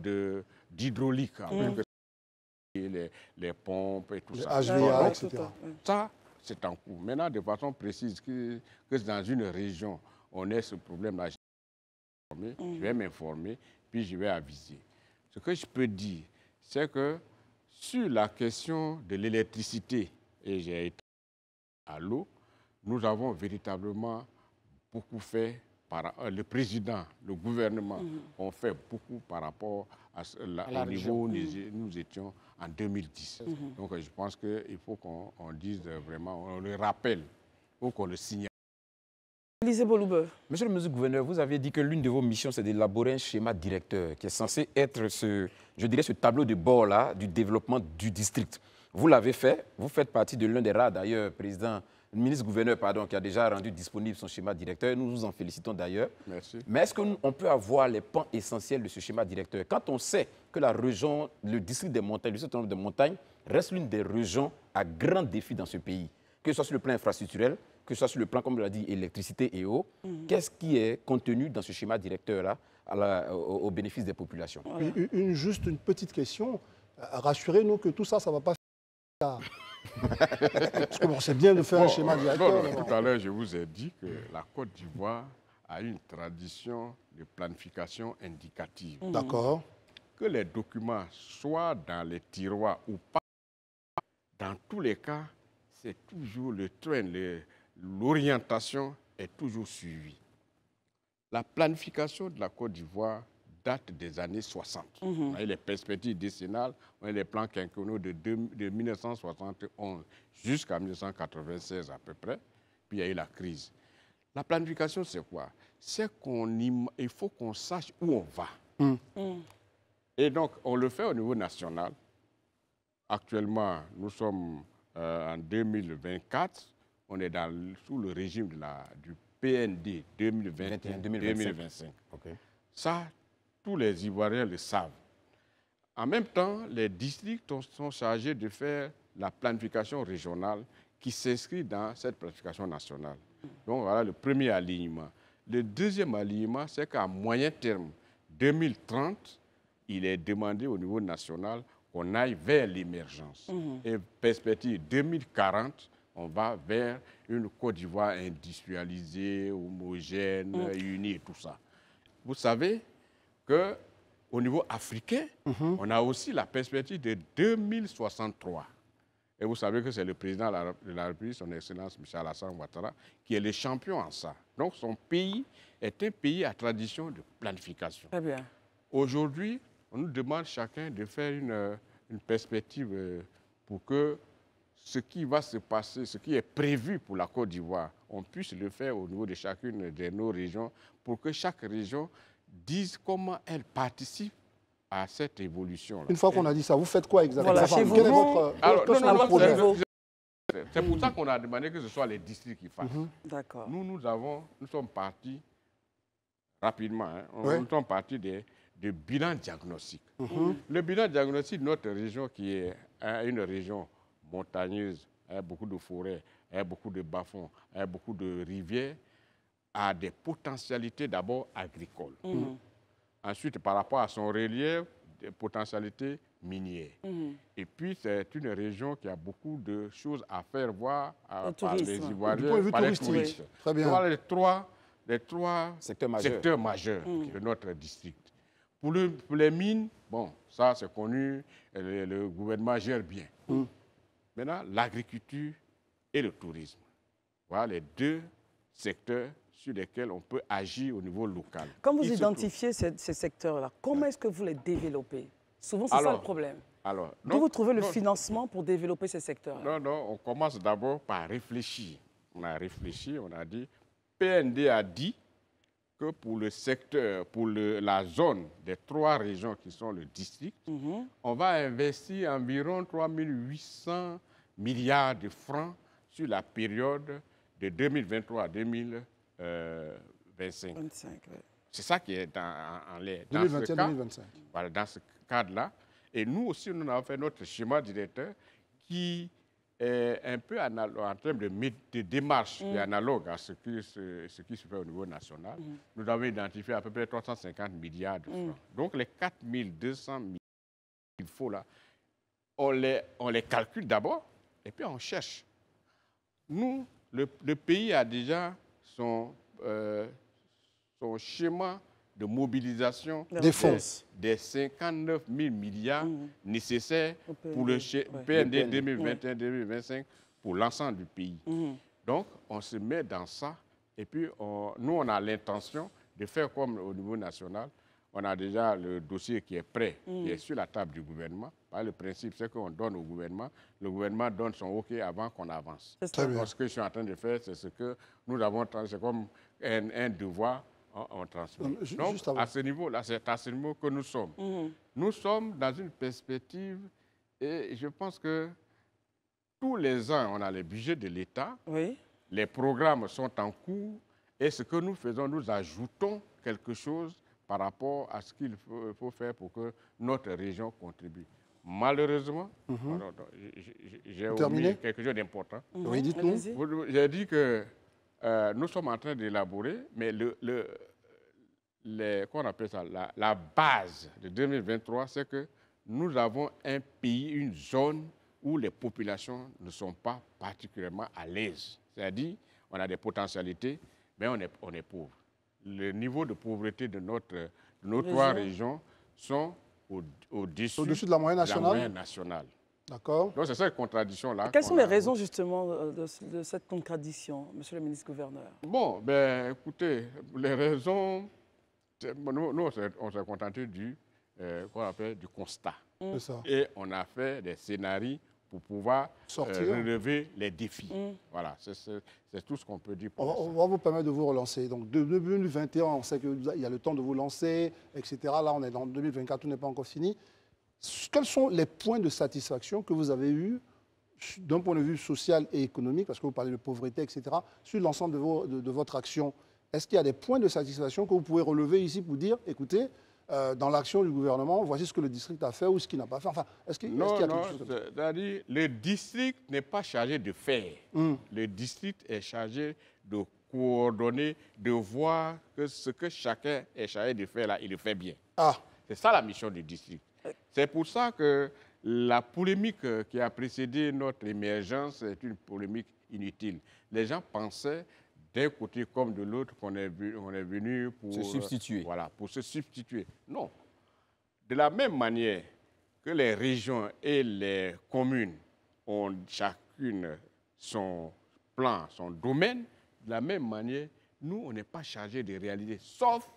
[SPEAKER 6] d'hydraulique. Hmm. Les, pompes et tout ça. Ça, c'est en cours. Maintenant, de façon précise, que, que dans une région, on a ce problème-là. Je vais mm. m'informer, puis je vais aviser. Ce que je peux dire, c'est que sur la question de l'électricité, et j'ai été à l'eau, nous avons véritablement beaucoup fait, euh, le président, le gouvernement mm. ont fait beaucoup par rapport à, la, niveau où mm. nous, étions en 2010. Mm-hmm. Donc euh, je pense qu'il
[SPEAKER 4] faut qu'on dise vraiment, on le rappelle, ou qu'on le signale. Monsieur le ministre gouverneur, vous aviez dit que l'une de vos missions, c'est d'élaborer un schéma directeur qui est censé être ce, je dirais, ce tableau de bord-là du développement du district. Vous l'avez fait. Vous faites partie de l'un des rares, d'ailleurs, président, ministre gouverneur, pardon, qui a déjà rendu disponible son schéma directeur. Nous vous en félicitons d'ailleurs. Merci. Mais est-ce qu'on peut avoir les pans essentiels de ce schéma directeur Quand on sait que la région, le district des montagnes, le centre de Montagne, reste l'une des régions à grand défi dans ce pays, que ce soit sur le plan infrastructurel, que ce soit sur le plan, comme l'a dit, électricité et eau, mhm. qu'est-ce qui est contenu dans ce schéma directeur-là au, bénéfice des populations
[SPEAKER 2] une, Juste une petite question. Euh, rassurez-nous que tout ça, ça ne va pas faire...
[SPEAKER 6] Parce que bon, c'est bien de faire un schéma directeur. tout à l'heure, je vous ai dit que la Côte d'Ivoire a une tradition de planification indicative. Mhm. D'accord. Que les documents soient dans les tiroirs ou pas, dans tous les cas, c'est toujours le train, le, l'orientation est toujours suivie. La planification de la Côte d'Ivoire date des années 60. On a les perspectives décennales, on a les plans quinquennaux de, de 1971 jusqu'à 1996 à peu près, puis il y a eu la crise. La planification, c'est quoi C'est qu'il faut qu'on sache où on va. Mm. Mm. Et donc, on le fait au niveau national. Actuellement, nous sommes euh, en 2024 on est dans, sous le régime du PND 2021-2025. Ça, tous les Ivoiriens le savent. En même temps, les districts sont chargés de faire la planification régionale qui s'inscrit dans cette planification nationale. Donc voilà le premier alignement. Le deuxième alignement, c'est qu'à moyen terme, 2030, il est demandé au niveau national qu'on aille vers l'émergence. Mmh. Et perspective 2040, on va vers une Côte d'Ivoire industrialisée, homogène, mm. unie unie, tout ça. Vous savez que au niveau africain, mm-hmm. on a aussi la perspective de 2063. Et vous savez que c'est le président de la République, son Excellence Michel Alassane Ouattara, qui est le champion en ça. Donc son pays est un pays à tradition de planification. Très bien. Aujourd'hui, on nous demande chacun de faire une euh, perspective euh, pour que ce qui va se passer, ce qui est prévu pour la Côte d'Ivoire, on puisse le faire au niveau de chacune de nos régions pour que chaque région dise comment elle participe à cette évolution. Une fois qu'on a dit ça,
[SPEAKER 2] vous faites quoi exactement Quel est votre,
[SPEAKER 6] c'est pour ça qu'on a demandé que ce soit les districts qui fassent. Mhm. Nous, nous, avons, nous sommes partis rapidement, hein. nous sommes partis des, des bilans mhm. Le bilan diagnostique de notre région, qui est une région montagneuse, beaucoup de forêts, beaucoup de bas-fonds, beaucoup de rivières, a des potentialités d'abord agricoles. Mm-hmm. Mm-hmm. Ensuite, par rapport à son relief, des potentialités minières. Mm-hmm. Et puis, c'est une région qui a beaucoup de choses à faire voir à, par les Ivoiriens, par les touristes. Très bien. Voilà les trois, trois secteurs majeurs, mm. de notre district. Pour, les mines, bon, ça c'est connu, le, le gouvernement gère bien. Mm. Maintenant, l'agriculture et le tourisme. Voilà les deux secteurs sur lesquels on peut agir au niveau local. Quand vous identifiez
[SPEAKER 1] ces, secteurs-là, comment ah. est-ce que vous les développez Souvent, c'est ça le problème.
[SPEAKER 6] Alors, D'où vous trouvez le
[SPEAKER 1] financement pour développer ces secteurs -là?
[SPEAKER 6] Non, non, on commence d'abord par réfléchir. On a réfléchi, on a dit, PND a dit, que pour le secteur, pour la zone des trois régions qui sont le district, mhm. on va investir environ 3 800 milliards de francs sur la période de 2023 à 2025. Euh, C'est ça qui est dans, en, l'air. 2021, ce 2025. Voilà, dans ce cadre-là. Et nous aussi, nous avons fait notre schéma directeur qui un peu en termes de, de démarche, mm. à ce qui, se, fait au niveau national. Mm. Nous avons identifié à peu près 350 milliards de mm. francs. Donc les 4200 milliards qu'il faut là, on les, on les calcule d'abord et puis on cherche. Nous, le, pays a déjà son, euh, son schéma de mobilisation des, des 59 000 milliards mm-hmm. nécessaires pour le PND 2021-2025 pour l'ensemble du pays. Mm-hmm. Donc, on se met dans ça et puis nous, on a l'intention de faire comme au niveau national. On a déjà le dossier qui est prêt, qui mm. est sur la table du gouvernement. Le principe, c'est qu'on donne au gouvernement. Le gouvernement donne son OK avant qu'on avance. ce que je suis en train de faire, c'est ce que nous avons, c'est comme un devoir Hein, on, transmet. Donc, à ce niveau-là, c'est à ce niveau que nous sommes. Mm-hmm. Nous sommes dans une perspective, et je pense que tous les ans, on a les budgets de l'État, oui. les programmes sont en cours, et ce que nous faisons, nous ajoutons quelque chose par rapport à ce qu'il faut, faire pour que notre région contribue. Malheureusement, mm-hmm. j'ai oublié quelque chose d'important. Oui, dites-nous. J'ai dit que euh, nous sommes en train d'élaborer, mais le, qu'on appelle ça, la, base de 2023, c'est que nous avons un pays, une zone où les populations ne sont pas particulièrement à l'aise. C'est-à-dire, on a des potentialités, mais on est, on est pauvre. Le niveau de pauvreté de notre, de nos trois régions sont au-dessus au de La moyenne nationale. D'accord. Donc, c'est cette contradiction-là. Quelles sont les
[SPEAKER 1] raisons, hein. justement, euh, de, cette contradiction, monsieur le ministre-gouverneur
[SPEAKER 6] Bon, ben, écoutez, les raisons. Nous, on s'est contenté du, euh, du constat. Mm. C'est Ça. Et on a fait des scénarios pour pouvoir euh, relever les défis. Mm. Voilà, c'est tout ce qu'on peut dire.
[SPEAKER 2] Pour on, va, vous permettre de vous relancer. Donc, de 2021, on sait qu'il y a le temps de vous lancer, etc. Là, on est en 2024, tout n'est pas encore fini quels sont les points de satisfaction que vous avez eus d'un point de vue social et économique, parce que vous parlez de pauvreté, etc., sur l'ensemble de, votre action Est-ce qu'il y a des points de satisfaction que vous pouvez relever ici pour dire, écoutez, euh, dans l'action du gouvernement, voici ce que le district a fait ou ce qu'il n'a pas fait. Enfin, est-ce qu'il, y a
[SPEAKER 6] c'est-à-dire, le district n'est pas chargé de faire. Hmm. Le district est chargé de coordonner, de voir que ce que chacun est chargé de faire là, il le fait bien. Ah. C'est ça la mission du district. C'est pour ça que la polémique qui a précédé notre émergence est une polémique inutile. Les gens pensaient d'un côté comme de l'autre qu'on est, venu pour se substituer. voilà, pour se substituer. Non. De la même manière que les régions et les communes ont chacune son plan, son domaine, de la même manière, nous, on n'est pas chargé de réaliser, sauf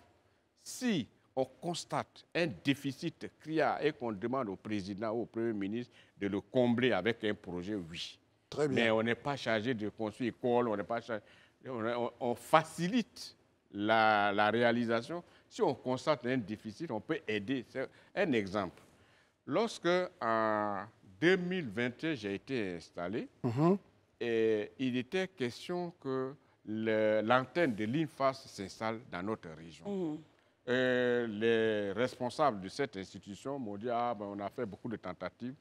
[SPEAKER 6] si on constate un déficit criard et qu'on demande au président ou au premier ministre de le combler avec un projet, oui. Très bien. Mais on n'est pas chargé de construire école, on n'est pas on, facilite la, réalisation. Si on constate un déficit, on peut aider. un exemple. Lorsque en 2021, j'ai été installé, mhm. et il était question que l'antenne de l'INFAS s'installe dans notre région. Mhm les responsables de cette institution m'ont dit Ah, ben, on a fait beaucoup de tentatives.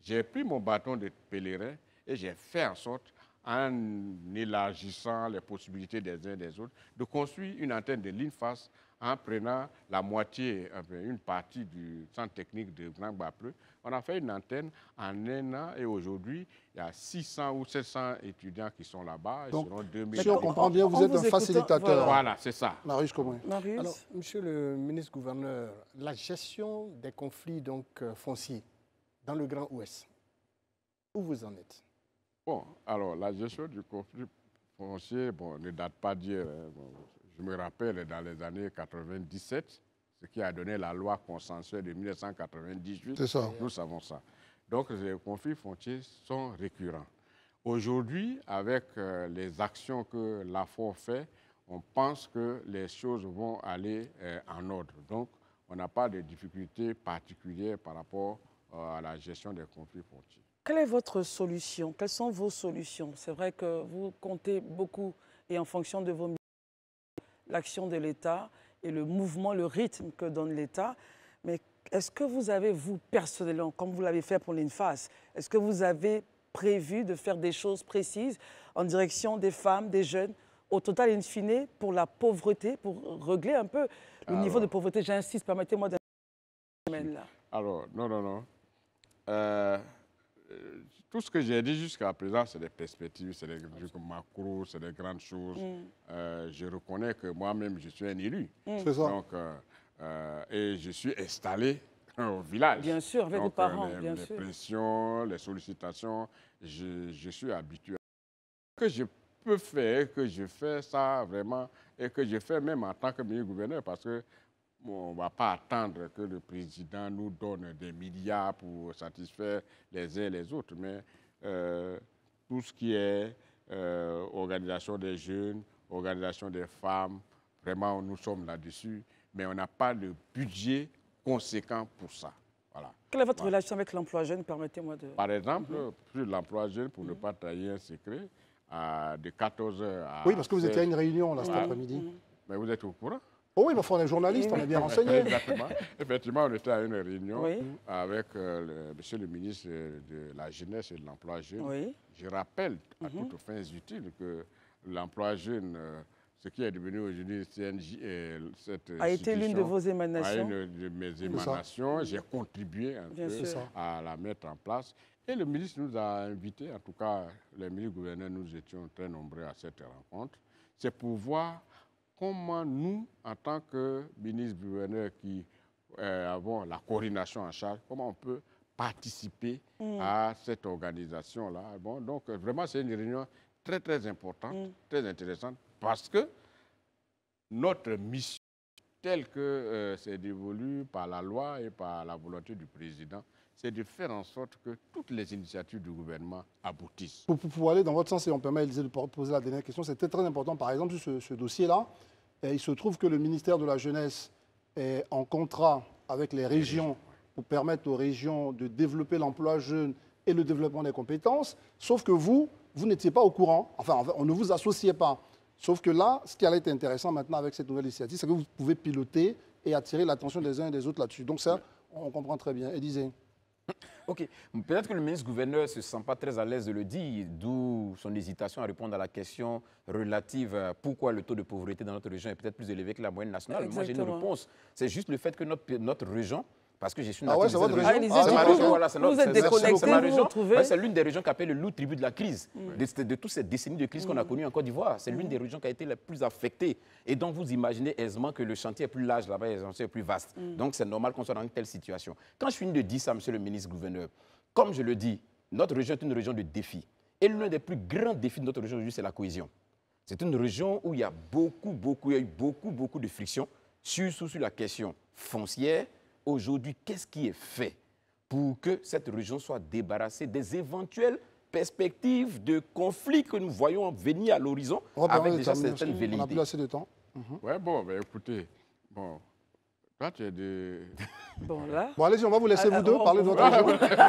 [SPEAKER 6] J'ai pris mon bâton de pèlerin et j'ai fait en sorte, en élargissant les possibilités des uns et des autres, de construire une antenne de ligne face en prenant la moitié, une partie du centre technique de Grand Bapleu. On a fait une antenne en un an et aujourd'hui, il y a 600 ou 700 étudiants qui sont là-bas. Donc, si on comprend bien, vous êtes un facilitateur. Voilà, c'est ça.
[SPEAKER 2] Marius Marius. Alors,
[SPEAKER 7] monsieur le ministre-gouverneur, la gestion des conflits donc, euh, fonciers dans le Grand Ouest, où vous en êtes
[SPEAKER 6] Bon, alors, la gestion du conflit foncier, bon, ne date pas d'hier. Hein, je me rappelle dans les années 97, ce qui a donné la loi consensuelle de 1998. Ça. Nous savons ça. Donc les conflits frontiers sont récurrents. Aujourd'hui, avec euh, les actions que l'AFOR fait, on pense que les choses vont aller euh, en ordre. Donc, on n'a pas de difficultés particulières par rapport euh, à la gestion des conflits frontiers.
[SPEAKER 1] Quelle est votre solution Quelles sont vos solutions C'est vrai que vous comptez beaucoup et en fonction de vos l'action de l'État et le mouvement, le rythme que donne l'État. Mais est-ce que vous avez, vous, personnellement, comme vous l'avez fait pour l'INFAS, est-ce que vous avez prévu de faire des choses précises en direction des femmes, des jeunes, au total, in fine, pour la pauvreté, pour régler un peu le niveau de pauvreté J'insiste, permettez-moi là.
[SPEAKER 6] Alors, non, non, non. Euh, euh, tout ce que j'ai dit jusqu'à présent, c'est des perspectives, c'est des macro, c'est des grandes choses. Mm. Euh, je reconnais que moi-même, je suis un élu. Mm. C'est ça. Donc, euh, et je suis installé au village. Bien sûr, avec des parents, les, pressions, les sollicitations, je, je suis habitué. Que je peux faire, que je fais ça vraiment, et que je fais même en tant que meilleur gouverneur, parce que on ne va pas attendre que le président nous donne des milliards pour satisfaire les uns et les autres, mais euh, tout ce qui est euh, organisation des jeunes, organisation des femmes, vraiment, nous sommes là-dessus, mais on n'a pas de budget conséquent pour ça. Voilà. Quelle est votre
[SPEAKER 1] relation avec l'emploi jeune, permettez-moi de... Par
[SPEAKER 6] exemple, mhm. sur l'emploi jeune, pour ne mhm. pas tailler un secret, de 14h à... Oui, parce que vous étiez à une réunion là, cet après-midi. Mhm. Mais vous êtes au courant
[SPEAKER 2] Oh oui, mais on est journaliste, on est bien renseigné. Exactement.
[SPEAKER 6] Effectivement, on était à une réunion avec euh, le, monsieur le ministre de la Jeunesse et de l'Emploi jeune. Je rappelle, à mhm. toutes fins utiles, que l'emploi jeune, euh, ce qui est devenu aujourd'hui CNJ, euh, A été l'une de vos émanations. A une de mes émanations. J'ai contribué un peu à la mettre en place. Et le ministre nous a invités, en tout cas, les ministres gouverneurs, nous étions très nombreux à cette rencontre. C'est pour voir comment nous, en tant que ministre-gouverneur qui euh, avons la coordination en charge, comment on peut participer mm. à cette organisation-là. donc, vraiment, c'est une réunion très, très importante, mm. très intéressante, parce que notre mission, telle que euh, c'est dévolue par la loi et par la volonté du président, c'est de faire en sorte que toutes les initiatives du gouvernement aboutissent.
[SPEAKER 2] Pour, pouvoir aller dans votre sens, et on permet à de poser la dernière question, c'était très important. Par exemple, sur ce, dossier-là, eh, il se trouve que le ministère de la Jeunesse est en contrat avec les régions pour permettre aux régions de développer l'emploi jeune et le développement des compétences, sauf que vous, vous n'étiez pas au courant, enfin, on ne vous associait pas. Sauf que là, ce qui allait être intéressant maintenant avec cette nouvelle initiative, c'est que vous pouvez piloter et attirer l'attention des uns et des autres là-dessus. Donc ça, on comprend
[SPEAKER 4] très bien. Élisée Ok. Peut-être que le ministre-gouverneur ne se sent pas très à l'aise de le dire, d'où son hésitation à répondre à la question relative à pourquoi le taux de pauvreté dans notre région est peut-être plus élevé que la moyenne nationale. Moi, j'ai une réponse. C'est juste le fait que notre, notre région parce que je suis région. C'est l'une des régions qui appelle le loup tribut de la crise, de, toutes ces décennies de crise qu'on a connues en Côte d'Ivoire. C'est l'une des régions qui a été la plus affectée. Et donc, vous imaginez aisément que le chantier est plus large là-bas, le chantier est plus vaste. Mm. Donc, c'est normal qu'on soit dans une telle situation. Quand je finis de dire ça, monsieur le ministre gouverneur, comme je le dis, notre région est une région de défis. Et l'un des plus grands défis de notre région aujourd'hui, c'est la cohésion. C'est une région où il y a beaucoup, beaucoup, y eu beaucoup, beaucoup de frictions, surtout sur la question foncière, Aujourd'hui, qu'est-ce qui est fait pour que cette région soit débarrassée des éventuelles perspectives de conflits que nous voyons venir à l'horizon avec déjà certaines velléités. On n'a plus assez
[SPEAKER 2] de temps. Mhm.
[SPEAKER 6] Oui, bon, ben, écoutez, bon, Là, tu es de...
[SPEAKER 2] Bon, là... Bon, allez-y, on va vous laisser, vous deux, parler de votre région.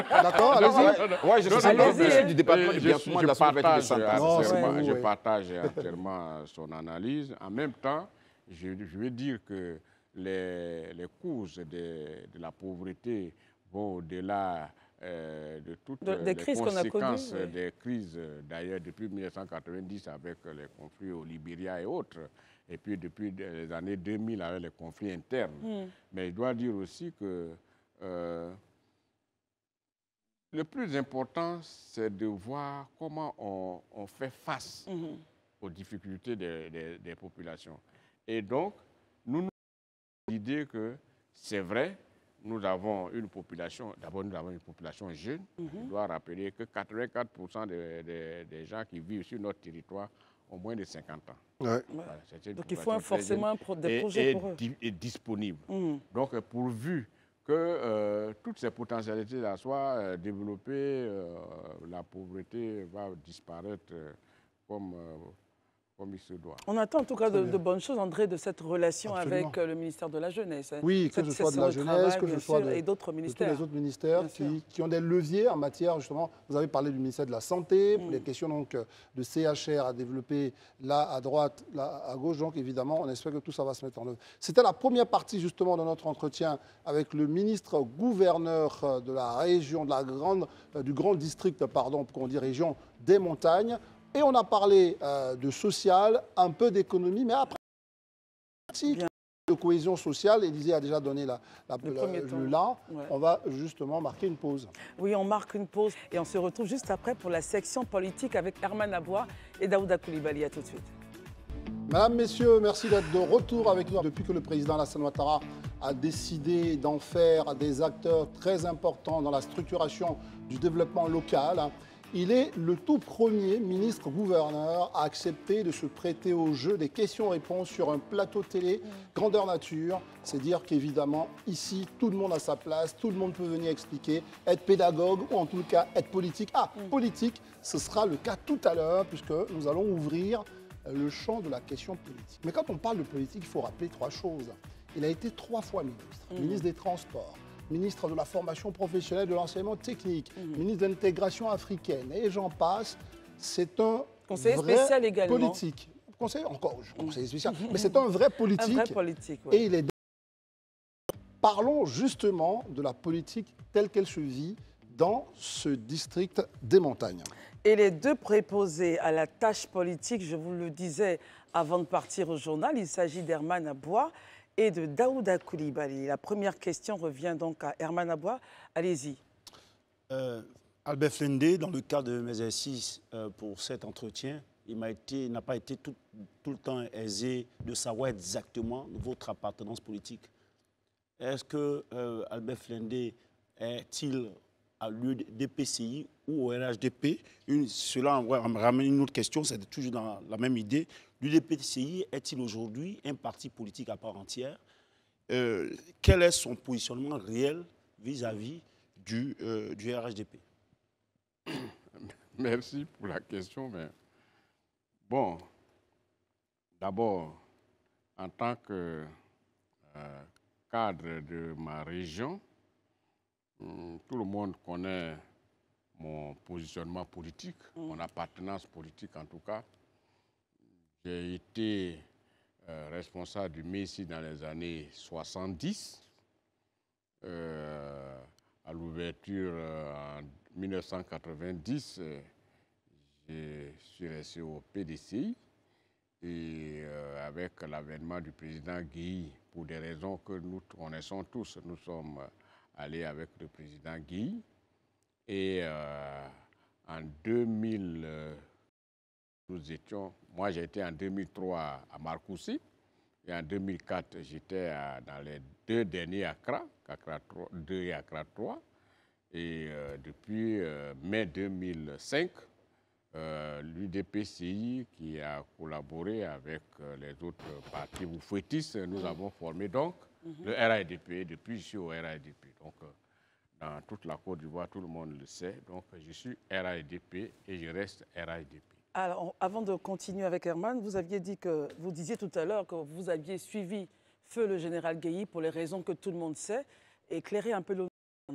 [SPEAKER 2] D'accord, allez-y. Oui, je, suis le du département du de la Je
[SPEAKER 6] partage entièrement euh, son analyse. En même temps, je, je veux dire que les, les causes de, de, la pauvreté vont au-delà euh, de toutes les conséquences des crises, d'ailleurs depuis 1990 avec les conflits au Libéria et autres, et puis depuis les années 2000 avec les conflits internes. Hmm. Mais je dois dire aussi que euh, le plus important, c'est de voir comment on, fait face hmm. aux difficultés des, des populations. Et donc, l'idée que c'est vrai, nous avons une population, d'abord nous avons une population jeune. Mhm. Je dois rappeler que 84% des gens qui vivent sur notre territoire ont moins de 50 ans.
[SPEAKER 5] Donc il faut
[SPEAKER 6] forcément des projets et, pour eux. Et disponible. Mhm. Donc pourvu que euh, toutes ces potentialités-là soient euh, développées, euh, la pauvreté va disparaître comme on attend en tout cas de,
[SPEAKER 1] bonnes choses, André, de cette relation avec euh, le ministère de la Jeunesse. Hein. Oui, que, je sois de la Jeunesse, que je sois d'autres ministères. les autres
[SPEAKER 2] ministères qui, ont des leviers en matière, justement, vous avez parlé du ministère de la Santé, mm. les questions donc euh, de CHR à développer là à droite, là à gauche. Donc évidemment, on espère que tout ça va se mettre en œuvre. C'était la première partie justement de notre entretien avec le ministre gouverneur euh, de la région, de la grande, du grand district, pardon, pour qu'on dit région, des montagnes. Et on a parlé euh, de social, un peu d'économie, mais après, de cohésion sociale, Élisée a déjà donné la, le, là. On va justement marquer une pause.
[SPEAKER 1] Oui, on marque une pause et on se retrouve juste après pour la section politique avec Herman Abois et Daouda Koulibaly. À tout de suite.
[SPEAKER 2] Madame, Messieurs, merci d'être de retour avec nous. Depuis que le président Alassane Ouattara a décidé d'en faire des acteurs très importants dans la structuration du développement local, hein, il est le tout premier ministre-gouverneur à accepter de se prêter au jeu des questions-réponses sur un plateau télé grandeur nature. C'est dire qu'évidemment, ici, tout le monde a sa place, tout le monde peut venir expliquer, être pédagogue ou en tout cas être politique. Ah, mm. politique, ce sera le cas tout à l'heure puisque nous allons ouvrir euh, le champ de la question politique. Mais quand on parle de politique, il faut rappeler trois choses. Il a été trois fois ministre, mm. ministre des Transports, ministre de la formation professionnelle, de l'enseignement technique, mhm. ministre de l'intégration africaine, et j'en passe. C'est un conseiller spécial également. politique. Conseiller encore, conseiller spécial. mais c'est un vrai politique. Un vrai politique, Et il est Parlons justement de la politique telle qu'elle se vit dans ce district des montagnes. Et les deux
[SPEAKER 1] préposés à la tâche politique, je vous le disais avant de partir au journal, il s'agit d'Herman Abois et de Daouda Koulibaly. La première question revient donc à Herman Abois.
[SPEAKER 8] Allez-y. Euh, Albert Flendé, dans le cadre de mes exercices euh, pour cet entretien, il n'a pas été tout, le temps aisé de savoir exactement votre appartenance politique. Est-ce que euh, Albert Flendé est-il à l'UDPCI ou au LHDP une, Cela me ramène une autre question, c'est toujours dans la même idée. L'UDPTCI est-il aujourd'hui un parti politique à part entière euh, Quel est son positionnement réel vis-à-vis du, euh, du RHDP Merci pour la
[SPEAKER 6] question, mais bon, d'abord, en tant que euh, cadre de ma région, hum, tout le monde connaît mon positionnement politique, mmh. mon appartenance politique en tout cas. J'ai été euh, responsable du MESI dans les années 70, euh, à l'ouverture euh, en 1990, je suis resté au PDC et avec l'avènement du président Guy, pour des raisons que nous connaissons tous, nous sommes allés avec le président Guy et en 2000, nous étions moi, j'ai été en 2003 à Marcoussi. Et en 2004, j'étais dans les deux derniers Accra, Accra 2 et Accra 3. Et euh, depuis euh, mai 2005, euh, l'UDPCI, qui a collaboré avec les autres partis boufouettistes, nous mm-hmm. avons formé donc le mm-hmm. RADP. Et depuis, je suis au RADP. Donc, dans toute la Côte d'Ivoire, tout le monde le sait. Donc, je suis RAIDP et je reste RAIDP
[SPEAKER 1] avant de continuer avec Herman, vous aviez dit que vous disiez tout à l'heure que vous aviez suivi feu le général Guilly pour les raisons que tout le monde sait. Éclairer un peu le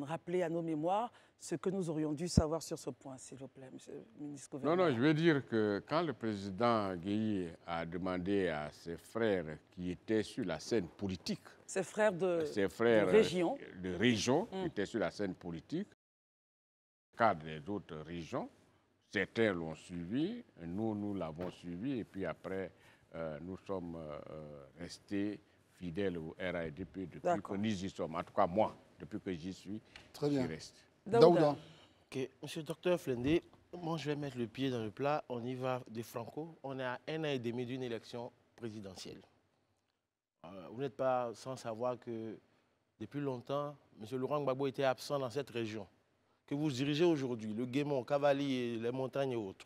[SPEAKER 1] rappeler à nos mémoires ce que nous aurions dû savoir sur ce point, s'il vous plaît, M. le ministre Non, non,
[SPEAKER 6] je veux dire que quand le président Guilly a demandé à ses frères qui étaient sur la scène politique,
[SPEAKER 1] ses frères de, euh, région, de région mm. qui
[SPEAKER 6] étaient sur la scène politique, cadre des autres régions, certains l'ont suivi, nous, nous l'avons suivi, et puis après, euh, nous sommes euh, euh, restés fidèles au RADP depuis que nous y sommes. En tout cas, moi, depuis que j'y suis, Très bien. reste. Monsieur le docteur Flendé, moi je vais mettre le pied dans le
[SPEAKER 9] plat, on y va de Franco, on est à un an et demi d'une élection présidentielle. vous n'êtes pas sans savoir que depuis longtemps, Monsieur Laurent Gbagbo était absent dans cette région que vous dirigez aujourd'hui, le Guémon, Cavalier, les montagnes et autres,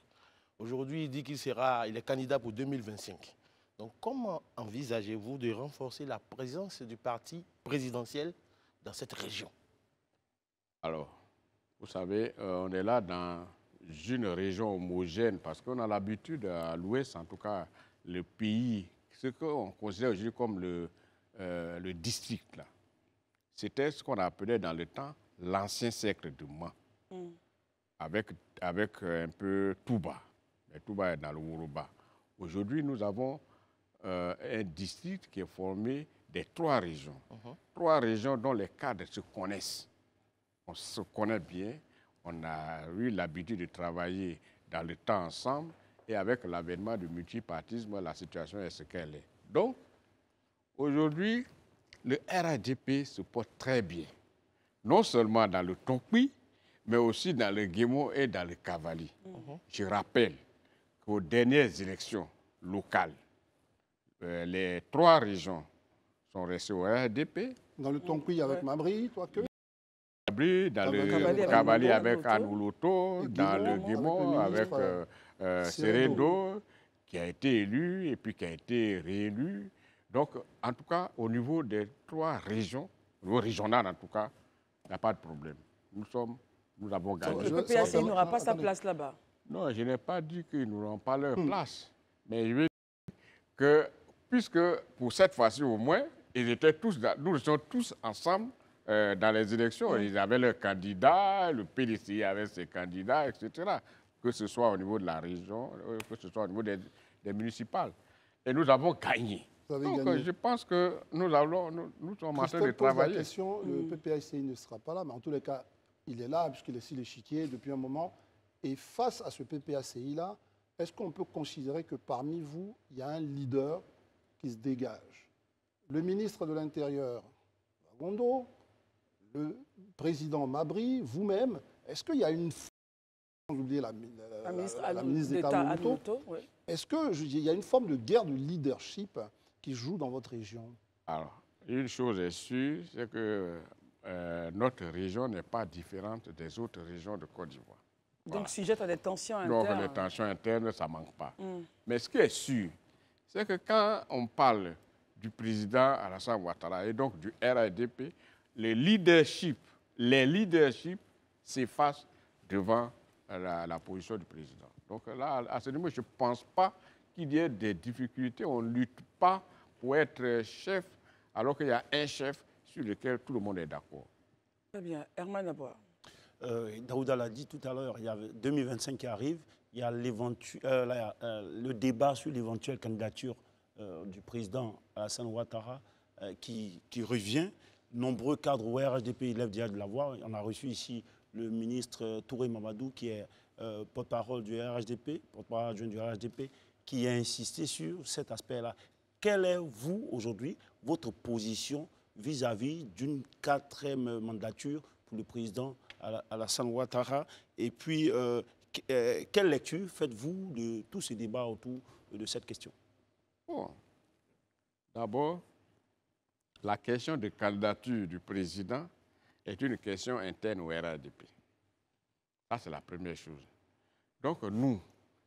[SPEAKER 9] aujourd'hui il dit qu'il sera, il est candidat pour 2025. Donc comment envisagez-vous de renforcer la présence du parti présidentiel dans cette région
[SPEAKER 6] Alors, vous savez, euh, on est là dans une région homogène parce qu'on a l'habitude à l'Ouest, en tout cas le pays, ce qu'on considère aujourd'hui comme le, euh, le district. C'était ce qu'on appelait dans le temps l'ancien cercle de Mans, mm. avec, avec euh, un peu Touba. Mais Touba est dans le Wourouba. Aujourd'hui, nous avons euh, un district qui est formé des trois régions. Mhm. Trois régions dont les cadres se connaissent. On se connaît bien, on a eu l'habitude de travailler dans le temps ensemble et avec l'avènement du multipartisme, la situation est ce qu'elle est. Donc, aujourd'hui, le RADP se porte très bien non seulement dans le Tonkoui, mais aussi dans le Guémo et dans le Cavali. Mhm. Je rappelle qu'aux dernières élections locales, euh, les trois régions sont restées au RDP.
[SPEAKER 2] Dans le Tonkoui avec Mabri, toi que
[SPEAKER 6] dans, le Cavali avec Anouloto, dans le Guémo avec, euh, euh, euh qui a été élu et puis qui a été réélu. Donc, en tout cas, au niveau des trois régions, régional en tout cas, il n'y a pas de problème. Nous sommes, nous avons gagné. le PAC n'aura pas sa place là-bas. Non, je n'ai pas dit qu'ils n'auront pas leur hmm. place. Mais je veux dire que, puisque pour cette fois-ci au moins, ils étaient tous, nous sommes tous ensemble euh, dans les élections. Hmm. Ils avaient leurs candidats, le PDC avait ses candidats, etc. Que ce soit au niveau de la région, euh, que ce soit au niveau des municipales. Et nous avons gagné
[SPEAKER 5] je
[SPEAKER 2] pense que nous, allons, nous, sommes en train de travailler. La question, le hmm. PPACI ne sera pas là, mais en tous les cas, il est là, puisqu'il est si l'échiquier depuis un moment. Et face à ce PPACI-là, est-ce qu'on peut considérer que parmi vous, il y a un leader qui se dégage Le ministre de l'Intérieur, Gondo, le président Mabri, vous-même, est-ce qu'il y a une... Sans oublier la, la, Est-ce qu'il y a une forme de guerre de leadership qui jouent dans votre région
[SPEAKER 6] Alors, une chose est sûre, c'est que euh, notre région n'est pas différente des autres régions de Côte d'Ivoire.
[SPEAKER 1] Donc, sujet à des tensions internes. Donc, les
[SPEAKER 6] tensions internes, ça ne manque pas. Hmm. Mais ce qui est sûr, c'est que quand on parle du président Alassane Ouattara et donc du RADP, le leadership, les leaderships s'effacent devant la, la, position du président. Donc là, à ce niveau, je ne pense pas qu'il y ait des difficultés. On ne lutte pas pour être chef, alors qu'il y a un chef sur lequel tout le monde est d'accord.
[SPEAKER 1] Très bien. Herman Aboua.
[SPEAKER 8] Euh, Daouda l'a dit tout à l'heure, il y a 2025 qui arrive, il y a euh, euh, le débat sur l'éventuelle candidature du président Hassan Ouattara qui, revient. Nombreux cadres au RHDP lèvent déjà de la voix. On a reçu ici le ministre Touré Mamadou qui est porte-parole du RHDP, porte-parole adjoint du RHDP, qui a insisté sur cet aspect-là quelle est, vous, aujourd'hui, votre position vis-à-vis d'une quatrième mandature pour le président Alassane Ouattara Et puis, euh, euh, quelle lecture faites-vous de tous ces débats autour de cette question D'abord,
[SPEAKER 6] la question de candidature du président est une question interne au RADP. Ça, c'est la première chose. Donc, nous,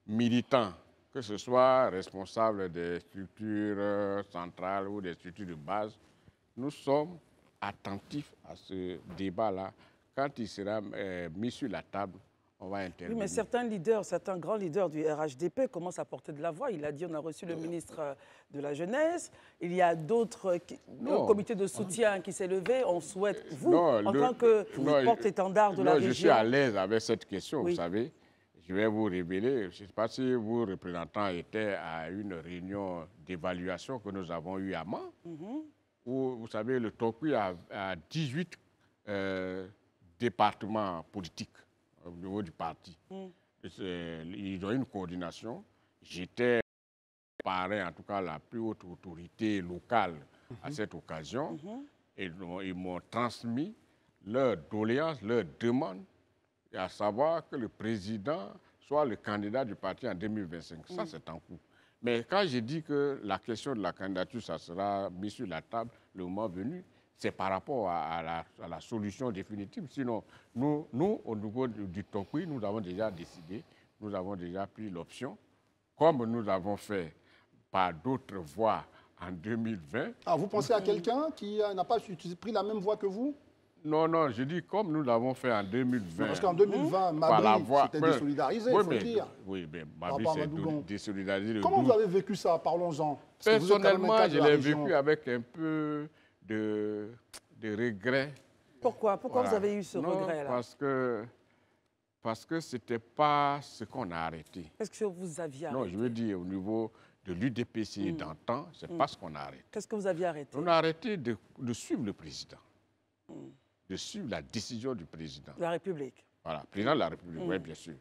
[SPEAKER 6] militants que ce soit responsable des structures euh, centrales ou des structures de base, nous sommes attentifs à ce débat-là. Quand il sera euh, mis sur la table, on va intervenir. Oui, mais certains
[SPEAKER 1] leaders, certains grands leaders du RHDP commencent à porter de la voix. Il a dit, on a reçu le euh. ministre de la Jeunesse. Il y a d'autres comités de soutien qui s'est levé. On souhaite, vous, en tant que porte-étendard de la région... Je suis à
[SPEAKER 6] l'aise avec cette question, vous savez je vais vous révéler, je ne sais pas si vos représentants étaient à une réunion d'évaluation que nous avons eue à Mans, mhm. où, vous savez, le Tokyo a, 18 euh, départements politiques au niveau du parti. Mhm. Ils ont une coordination. J'étais parrain, en tout cas la plus haute autorité locale à mhm. cette occasion. Et ils m'ont transmis leurs doléances, leurs demandes à savoir que le président soit le candidat du parti en 2025. Ça, mm. c'est en cours. Mais quand j'ai dit que la question de la candidature, ça sera mis sur la table le moment venu, c'est par rapport à, la, solution définitive. Sinon, nous, au niveau du, du nous avons déjà décidé, nous avons déjà pris l'option, comme nous avons fait par d'autres voies en 2020.
[SPEAKER 2] Ah, vous pensez à mm. quelqu'un qui euh, n'a pas pris la même voie que vous
[SPEAKER 6] non, non, je dis comme nous l'avons fait en 2020. parce qu'en 2020, Mabry c'était désolidarisé, oui, il faut mais, dire. Oui, mais Mabry ah, s'est désolidarisé. Comment vous avez
[SPEAKER 2] vécu ça Parlons-en. Personnellement, je l'ai vécu
[SPEAKER 6] avec un peu de, de regret.
[SPEAKER 2] Pourquoi Pourquoi vous avez eu ce
[SPEAKER 1] regret-là Parce
[SPEAKER 6] que parce que ce n'était pas ce qu'on a arrêté.
[SPEAKER 1] Qu'est-ce que vous aviez arrêté Non,
[SPEAKER 6] je veux dire, au niveau de l'UDPC mm. d'antan, ce n'est mm. pas ce qu'on a arrêté.
[SPEAKER 1] Qu'est-ce que vous aviez arrêté
[SPEAKER 6] On a arrêté de, de suivre le président. Mm de suivre la décision du président. La République. Voilà, président de la République, mm. oui, bien sûr.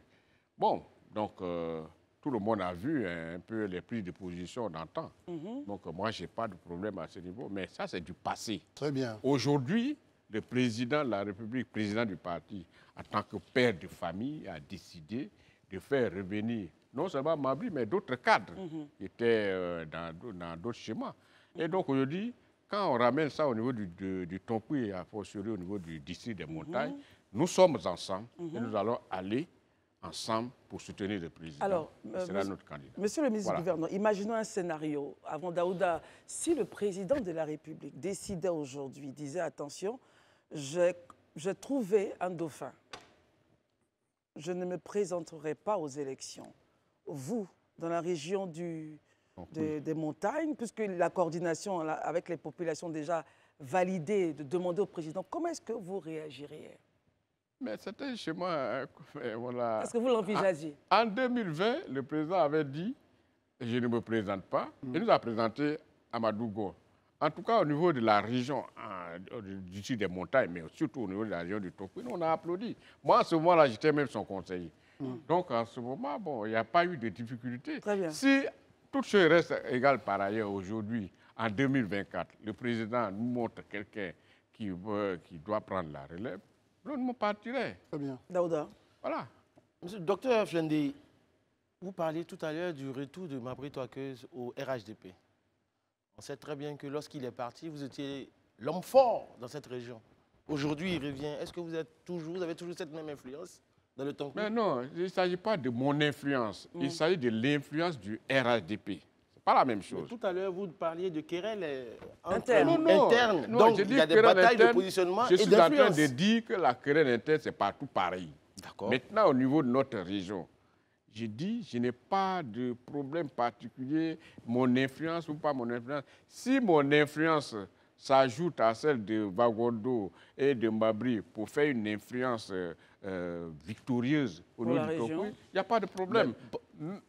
[SPEAKER 6] Bon, donc, euh, tout le monde a vu hein, un peu les prises de position d'antan. Mm-hmm. Donc, euh, moi, je n'ai pas de problème à ce niveau. Mais ça, c'est du passé. Très bien. Aujourd'hui, le président de la République, président du parti, en tant que père de famille, a décidé de faire revenir non seulement Mabri, mais d'autres cadres mm-hmm. qui étaient euh, dans d'autres schémas. Et mm-hmm. donc, aujourd'hui, quand on ramène ça au niveau du, du, et à fortiori au niveau du district des mhm. montagnes, nous sommes ensemble et mhm. nous allons aller ensemble pour soutenir le président. Alors, euh, notre candidat. Monsieur le ministre du gouvernement,
[SPEAKER 1] imaginons un scénario avant Daouda. Si le président de la République décidait aujourd'hui, disait attention, je trouvais un dauphin. Je ne me présenterai pas aux élections. Vous, dans la région du, des, montagnes, puisque la coordination avec les populations déjà validée, de demander au président, comment est-ce que vous réagiriez
[SPEAKER 6] mais c'était chez moi. Hein, voilà. Est-ce que vous l'envisagez ah, en, 2020, le président avait dit Je ne me présente pas. Mm. Il nous a présenté Amadou Madougo. En tout cas, au niveau de la région du hein, sud des montagnes, mais surtout au niveau de la région du Topo, on a applaudi. Moi, à ce moment-là, j'étais même son conseiller. Mm. Donc, en ce moment, bon, il n'y a pas eu de difficultés. Très bien. Si tout ce reste égal par ailleurs aujourd'hui. En 2024, le président nous montre quelqu'un qui, qui doit prendre la relève. Nous me partirait. Très bien. Daouda. Voilà. Monsieur, docteur Flendi, vous
[SPEAKER 9] parliez tout à l'heure du retour de Mabri Aqueuse au RHDP. On sait très bien que lorsqu'il est parti, vous étiez l'homme fort dans cette région. Aujourd'hui, il revient. Est-ce que vous, êtes toujours, vous avez toujours cette même influence mais
[SPEAKER 6] non, il ne s'agit pas de mon influence. Il s'agit de l'influence du RHDP pas la même chose. tout
[SPEAKER 9] à l'heure, vous parliez de querelle euh,
[SPEAKER 5] interne. Donc, il y a des batailles de positionnement Je suis en train de
[SPEAKER 6] dire que la querelle interne, c'est partout pareil. D'accord. Maintenant, au niveau de notre région, je dis, je n'ai pas de problème particulier, mon influence ou pas mon influence. Si mon influence s'ajoute à celle de Vagondo et de Mabri pour faire une influence euh, euh, victorieuse au nom du région. il n'y a pas de problème.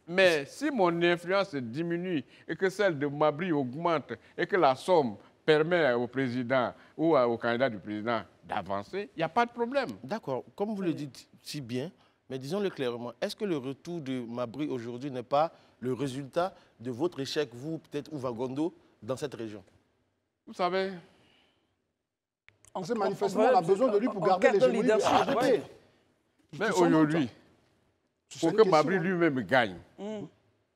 [SPEAKER 6] Mais, si mon influence diminue et que celle de Mabri augmente et que la somme permet au président ou au candidat du président d'avancer, il n'y a pas de problème. D'accord. Comme vous le dites si bien, mais disons-le clairement, est-ce que le retour de Mabri
[SPEAKER 9] aujourd'hui n'est pas le résultat de votre échec, vous peut-être, ou Vagondo, dans cette région
[SPEAKER 6] Vous savez, on, sait manifestement, a besoin de lui pour garder les leadership. Mais aujourd'hui, pour que Mabri hein. lui-même gagne, mmh.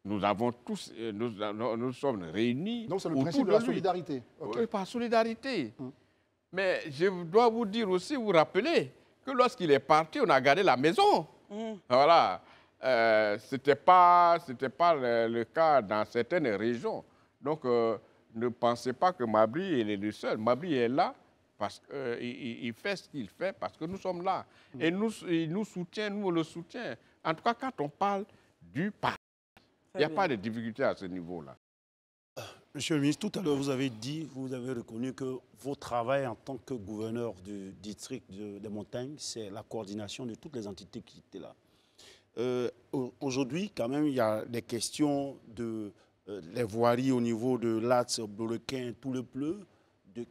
[SPEAKER 6] nous avons tous, euh, nous, sommes réunis. Donc c'est le principe de la solidarité. par solidarité. Mmh. Mais je dois vous dire aussi, vous rappeler, que lorsqu'il est parti, on a gardé la maison. Mmh. Voilà. Euh, ce n'était pas, le, cas dans certaines régions. Donc, euh, ne pensez pas que Mabri est le seul. Mabri est là parce qu'il euh, il fait ce qu'il fait parce que nous sommes là. Et nous, il nous soutient, nous, on le soutient. En tout cas, quand on parle du parti, il n'y a pas de difficulté à ce niveau-là.
[SPEAKER 8] Euh, monsieur le ministre, tout à l'heure, vous avez dit, vous avez reconnu que votre travail en tant que gouverneur du district de, des montagnes, c'est la coordination de toutes les entités qui étaient là. Euh, aujourd'hui, quand même, il y a des questions de les voiries au niveau de l'Atz, brequin, tout le pleu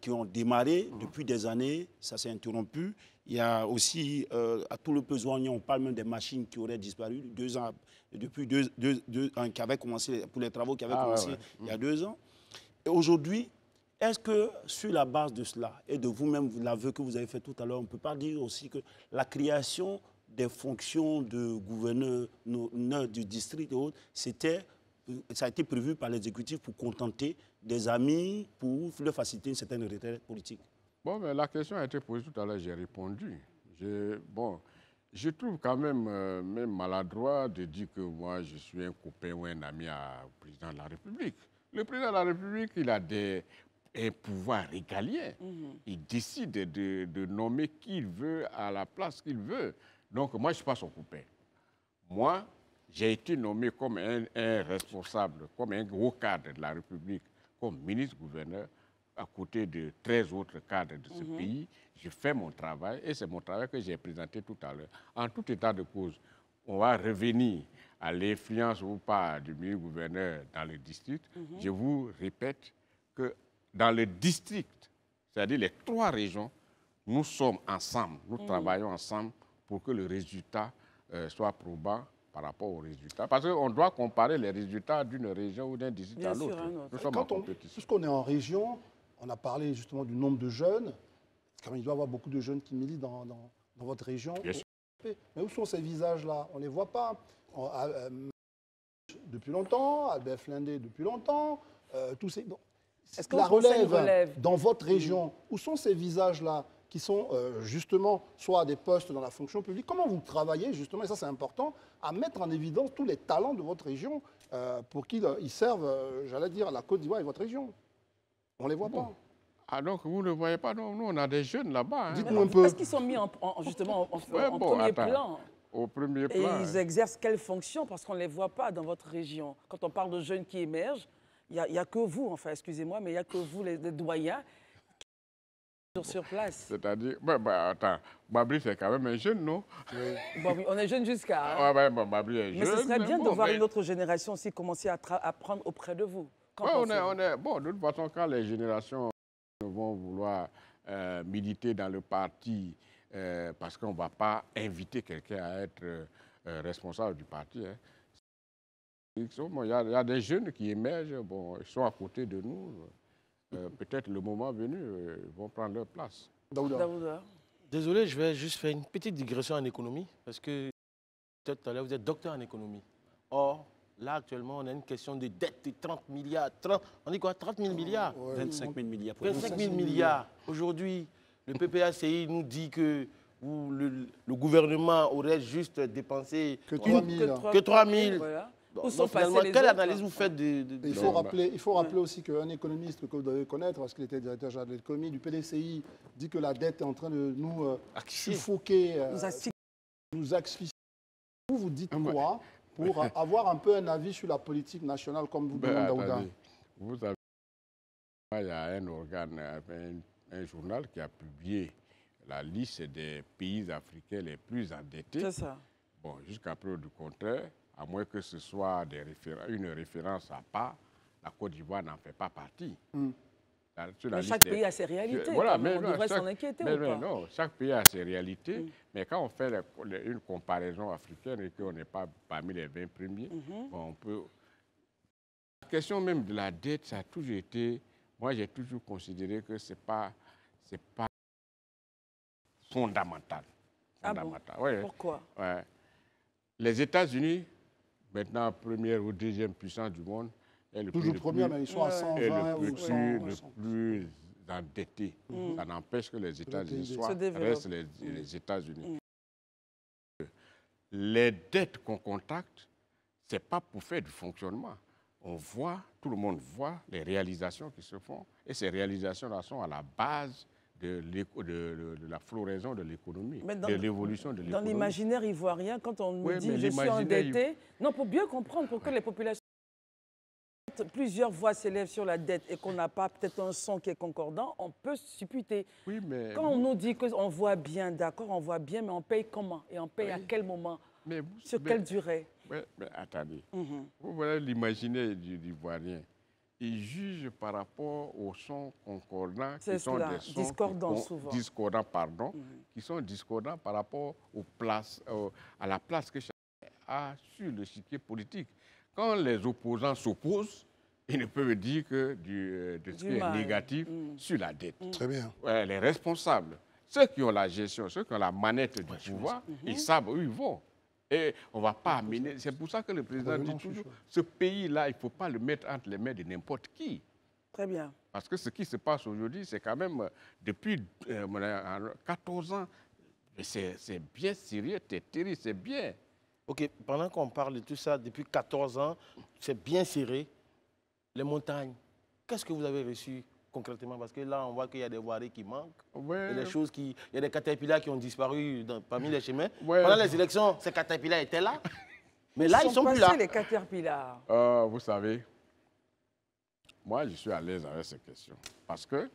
[SPEAKER 8] qui ont démarré depuis des années, ça s'est interrompu. Il y a aussi, euh, à tout le besoin, on parle même des machines qui auraient disparu deux ans, depuis deux, deux, qui avaient commencé, pour les travaux qui avaient ah commencé il y a mm. deux ans. aujourd'hui, est-ce que sur la base de cela et de vous-même, l'aveu que vous avez fait tout à l'heure, on ne peut pas dire aussi que la création des fonctions de gouverneur du district et autres, c'était euh, ça a été prévu par l'exécutif pour contenter des amis, pour leur faciliter une certaine retraite politique
[SPEAKER 6] Bon, mais la question a été posée tout à l'heure, j'ai répondu. Bon, je trouve quand même, euh, même maladroit de dire que moi, je suis un copain ou un ami à, au président de la République. Le président de la République, il a des un pouvoir régalien. Mhm. Il décide de, de nommer qui il veut à la place qu'il veut. Donc, moi, je ne suis pas son copain. Moi, j'ai été nommé comme un, responsable, comme un gros cadre de la République, comme ministre-gouverneur, à côté de 13 autres cadres de ce mhm. pays. Je fais mon travail et c'est mon travail que j'ai présenté tout à l'heure. En tout état de cause, on va revenir à l'influence ou pas du ministre-gouverneur dans le district. Mhm. Je vous répète que dans le district, c'est-à-dire les trois régions, nous sommes ensemble, nous mhm. travaillons ensemble pour que le résultat euh, soit probant par rapport aux résultats. Parce qu'on doit comparer les résultats d'une région ou d'un district à l'autre. Nous sommes en compétition.
[SPEAKER 2] Puisqu'on est en région, on a parlé justement du nombre de jeunes. Quand il doit y avoir beaucoup de jeunes qui militent dans, dans, votre région. Mais où sont ces visages-là On ne les voit pas. Euh, depuis longtemps, Albert Flindé depuis longtemps, euh, tous ces... Bon, Est-ce que la relève, dans votre région, où sont ces visages-là qui sont euh, justement soit à des postes dans la fonction publique. Comment vous travaillez justement, et ça c'est important, à mettre en évidence tous les talents de votre région euh, pour qu'ils euh, ils servent, j'allais dire, la Côte d'Ivoire et votre région On ne les voit pas.
[SPEAKER 1] Ah donc vous ne voyez pas, non, nous on a des jeunes là-bas. Hein. dites un peu. Est-ce qu'ils sont mis en, justement en, premier plan au premier plan. Et ils hein. exercent quelle fonction Parce qu'on ne les voit pas dans votre région. Quand on parle de jeunes qui émergent, il n'y a, que vous, enfin, excusez-moi, mais il n'y a que vous, les doyens,
[SPEAKER 6] sur place. C'est-à-dire, bah, attends, Babri c'est quand même un jeune, non
[SPEAKER 1] On est jeune jusqu'à...
[SPEAKER 6] Hein. Mais ce serait bien de voir une autre
[SPEAKER 1] génération aussi commencer à apprendre auprès de vous. Ouais, on,
[SPEAKER 6] est, bon, de toute façon, quand les générations vont vouloir euh, militer dans le parti, euh, parce qu'on ne va pas inviter quelqu'un à être euh, responsable du parti, hein. Il y, a, il y a des jeunes qui émergent, bon, ils sont à côté de nous. Euh, peut-être le moment venu, euh, ils vont prendre leur place.
[SPEAKER 9] Désolé, je vais juste faire une petite digression en économie, parce que tout à l'heure, vous êtes docteur en économie. Or, là, actuellement, on a une question de dette de 30 milliards. 30, on dit quoi 30 000 milliards 25 000 milliards. 25 000 milliards. Aujourd'hui, le PPACI nous dit que le,
[SPEAKER 2] gouvernement aurait juste dépensé que 3 000. Que quelle analyse vous faites des, Il, faut rappeler, il faut rappeler aussi qu'un économiste que vous devez connaître, parce qu'il était directeur général de l'économie du PDCI, dit que la dette est en train de nous euh, ah, suffoquer, euh, nous asphyxier. Vous, vous dites ah, quoi pour avoir un peu un avis sur la politique nationale, comme vous ben, demandez
[SPEAKER 6] Vous avez il y a un organe, un, un journal qui a publié la liste des pays africains les plus endettés. C'est ça. Bon, jusqu'à preuve du contraire, à moins que ce soit une référence à pas, la Côte d'Ivoire n'en fait pas partie. mais chaque pays a ses réalités. mais on s'en inquiéter chaque pays a ses réalités, mais quand on fait une comparaison africaine et qu'on n'est pas parmi les 20 premiers, mhm. on peut... La question même de la dette, ça a toujours été... Moi, j'ai toujours considéré que ce n'est pas, pas fondamental. Ah Pourquoi Les États-Unis maintenant première ou deuxième puissance du monde. Est le Toujours première, le plus endetté. Mm. Ça n'empêche que les États-Unis soient, restent les, mm. États-Unis.
[SPEAKER 5] Mm.
[SPEAKER 6] Les dettes qu'on contacte, ce n'est pas pour faire du fonctionnement. On voit, tout le monde voit les réalisations qui se font, et ces réalisations-là sont à la base de, la floraison de l'économie, de l'évolution de l'économie. Dans l'imaginaire
[SPEAKER 1] ivoirien, quand on nous dit je suis endetté, non, pour bien comprendre, pourquoi les populations plusieurs voix s'élèvent sur la dette et qu'on n'a pas peut-être un son qui est concordant, on peut supputer.
[SPEAKER 6] Oui, mais... Quand on nous
[SPEAKER 1] dit qu'on voit bien, d'accord, on voit bien, mais on paye comment Et on paye à quel moment mais Sur quelle durée
[SPEAKER 6] mais, Attendez, mhm. voilà l'imaginaire ivoirien ils jugent par rapport aux sons concordants, qui sont discordants, souvent. discordants pardon, mhm. qui sont discordants par rapport aux places, euh, à la place que chacun a sur le chiquier politique. Quand les opposants s'opposent, ils ne peuvent dire que du, euh, de ce qui est négatif mhm. sur la dette. Mhm. Très bien. les responsables, ceux qui ont la gestion, ceux qui ont la manette du pouvoir, ils savent où ils vont. Et on ne va pas amener. C'est pour ça que le président dit toujours ce pays-là, il ne faut pas le mettre entre les mains de n'importe qui. Très bien. Parce que ce qui se passe aujourd'hui, c'est quand même euh, depuis 14 euh, ans. C'est bien sérieux, terrible, c'est bien. OK, pendant qu'on parle de tout ça, depuis 14
[SPEAKER 9] ans, c'est bien serré. Les montagnes, qu'est-ce que vous avez reçu concrètement Parce que là, on voit qu'il y a des voiries qui manquent. Il y a des choses qui. Il y a des caterpillars qui ont disparu parmi les chemins. Pendant les élections, ces caterpillars étaient là.
[SPEAKER 1] Mais là, ils sont plus là. les caterpillars
[SPEAKER 6] euh, Vous savez, moi, je suis à l'aise avec ces questions. Parce que.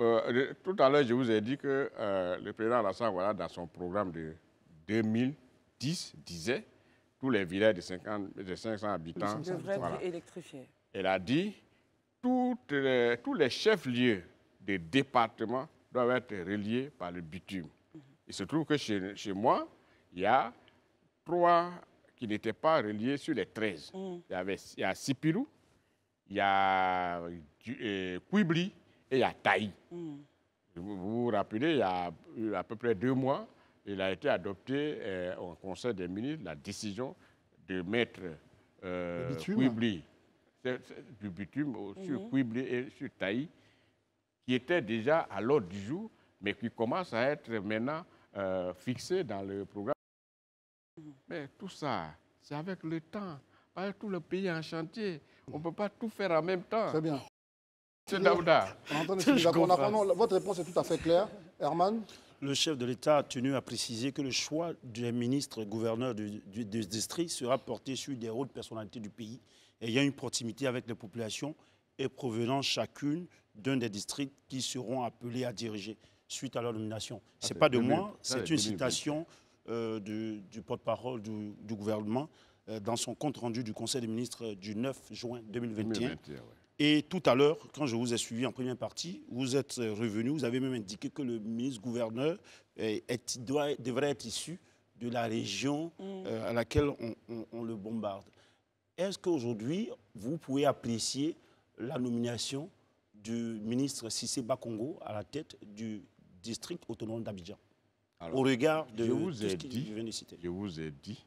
[SPEAKER 6] Euh, tout à l'heure, je vous ai dit que euh, le président Alassane voilà, dans son programme de 2010, disait tous les villages de, 50, de 500 habitants. devraient être électrifiés. Elle a dit toutes tous les chefs-lieux des départements doivent être reliés par le bitume. Il se trouve que chez, chez moi, il y a trois qui n'étaient pas reliés sur les 13. Mm. Il, y avait, il y a Sipirou, il y a euh, et il y a Taï. Mm. Vous vous rappelez, il y a à peu près deux mois, il a été adopté euh, en au Conseil des ministres la décision de mettre euh, Kouibli du bitume mhm. sur Cuiblé et sur Taï, qui était déjà à l'ordre du jour, mais qui commence à être maintenant euh, fixé dans le programme. Mhm. Mais tout ça, c'est avec le temps. tout le pays en chantier. On ne peut pas tout faire en même temps. Très bien.
[SPEAKER 8] Monsieur Daouda.
[SPEAKER 5] Votre
[SPEAKER 2] réponse est tout à fait claire. Herman le chef de
[SPEAKER 8] l'État a tenu à préciser que le choix des ministre gouverneur du, du, district sera porté sur des hautes personnalités du pays il y a une proximité avec les populations et provenant chacune d'un des districts qui seront appelés à diriger suite à leur nomination. Ce n'est ah, pas de moi, c'est une citation euh, du, porte-parole du, gouvernement euh, dans son compte-rendu du Conseil des ministres du 9 juin 2021. Et tout à l'heure, quand je vous ai suivi en première partie, vous êtes euh, revenu, vous avez même indiqué que le ministre-gouverneur devrait être issu de la région mm. à laquelle on le bombarde. Est-ce qu'aujourd'hui, vous pouvez apprécier la nomination du ministre Sissé Bakongo à la tête du district autonome d'Abidjan
[SPEAKER 4] Au regard de je vous ce dit,
[SPEAKER 6] je, de citer. je vous ai dit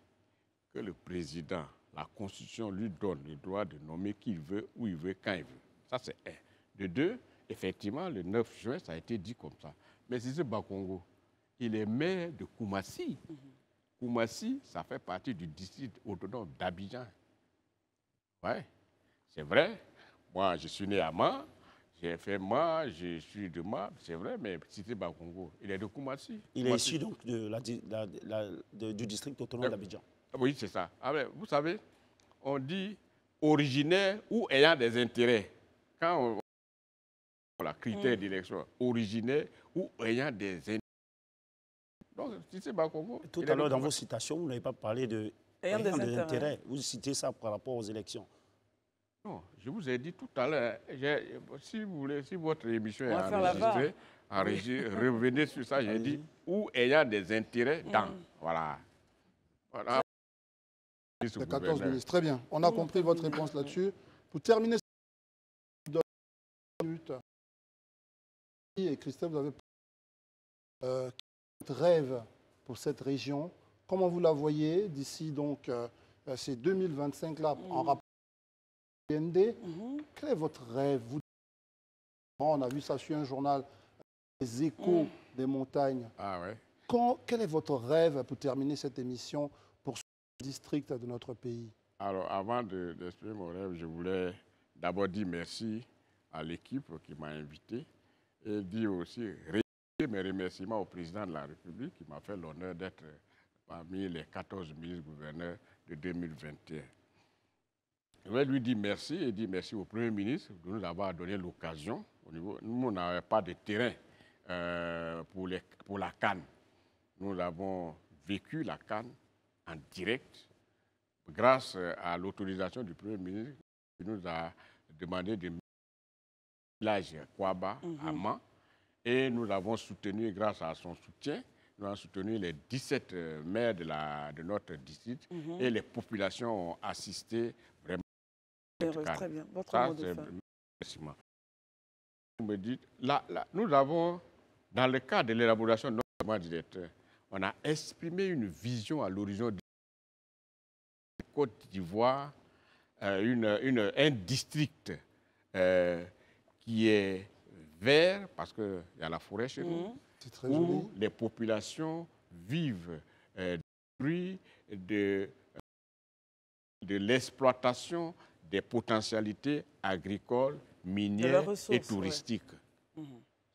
[SPEAKER 6] que le président, la Constitution lui donne le droit de nommer qui il veut, où il veut, quand il veut. Ça, c'est un. De deux, effectivement, le 9 juin, ça a été dit comme ça. Mais Sissé Bakongo, il est maire de Koumassi. Mhm. Koumassi, ça fait partie du district autonome d'Abidjan oui, c'est vrai. Moi, je suis né à Ma, j'ai fait Ma, je suis de Ma, c'est vrai, mais Cité Bakongo, il est de Koumassi. Il est issu
[SPEAKER 8] donc du district autonome euh, d'Abidjan. Oui, c'est ça. Ah
[SPEAKER 6] vous savez, on dit originaire ou ayant des intérêts. Quand on, voit
[SPEAKER 8] la critère mm. d'élection, originaire ou ayant des intérêts.
[SPEAKER 6] Donc, Cité Bakongo. Tout à l'heure, dans vos
[SPEAKER 8] citations, vous n'avez pas parlé de
[SPEAKER 6] ayant, des, intérêts.
[SPEAKER 8] Vous citez ça par rapport aux élections.
[SPEAKER 6] Non, je vous ai dit tout à l'heure, si vous voulez, si votre émission est enregistrée, enregistrée revenez sur ça, j'ai dit, ou ayant des intérêts mm. dans. Voilà. voilà. Le 14
[SPEAKER 2] ministres, très bien. On a compris votre réponse là-dessus. Pour terminer, minutes. Et Christophe, vous avez euh, rêve pour cette région Comment vous la voyez d'ici donc euh, euh, ces 2025 là en mhm. rapport avec le mhm. Quel est votre rêve On a vu ça sur un journal, euh, les échos mhm. des montagnes. Ah quel est votre rêve pour terminer cette émission pour ce district de notre pays
[SPEAKER 6] Alors, avant d'exprimer mon rêve, je voulais d'abord dire merci à l'équipe qui m'a invité et dire aussi mes remerciements au président de la République qui m'a fait l'honneur d'être parmi les 14 ministres-gouverneurs de 2021. Je vais lui dire merci et dire merci au Premier ministre de nous avoir donné l'occasion. Nous, n'avons pas de terrain euh, pour, la Cannes. Nous avons vécu, la Cannes, en direct, grâce euh, à l'autorisation du Premier ministre qui nous a demandé de village Kwaba mm à Man, et nous l'avons soutenu grâce à son soutien nous avons soutenu les 17 euh, maires de, notre district mhm. et les populations ont assisté vraiment.
[SPEAKER 5] très bien. Votre
[SPEAKER 6] mot Vous me là, nous avons, dans le cadre de l'élaboration de notre mois directeur, on a exprimé une vision à l'horizon de Côte d'Ivoire, euh, une, un district euh, qui est vert, parce qu'il y a la forêt chez nous, mhm où les populations vivent euh, de, euh, de l'exploitation des potentialités agricoles, minières et touristiques. Mhm.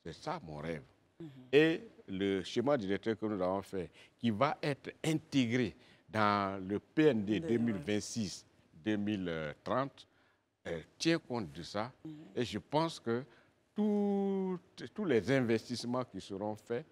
[SPEAKER 6] C'est ça mon rêve. Mhm. Et le schéma directeur que nous avons fait, qui va être intégré dans le PND 2026-2030, euh, tient compte de ça. Mhm. Et je pense que tous les investissements qui seront faits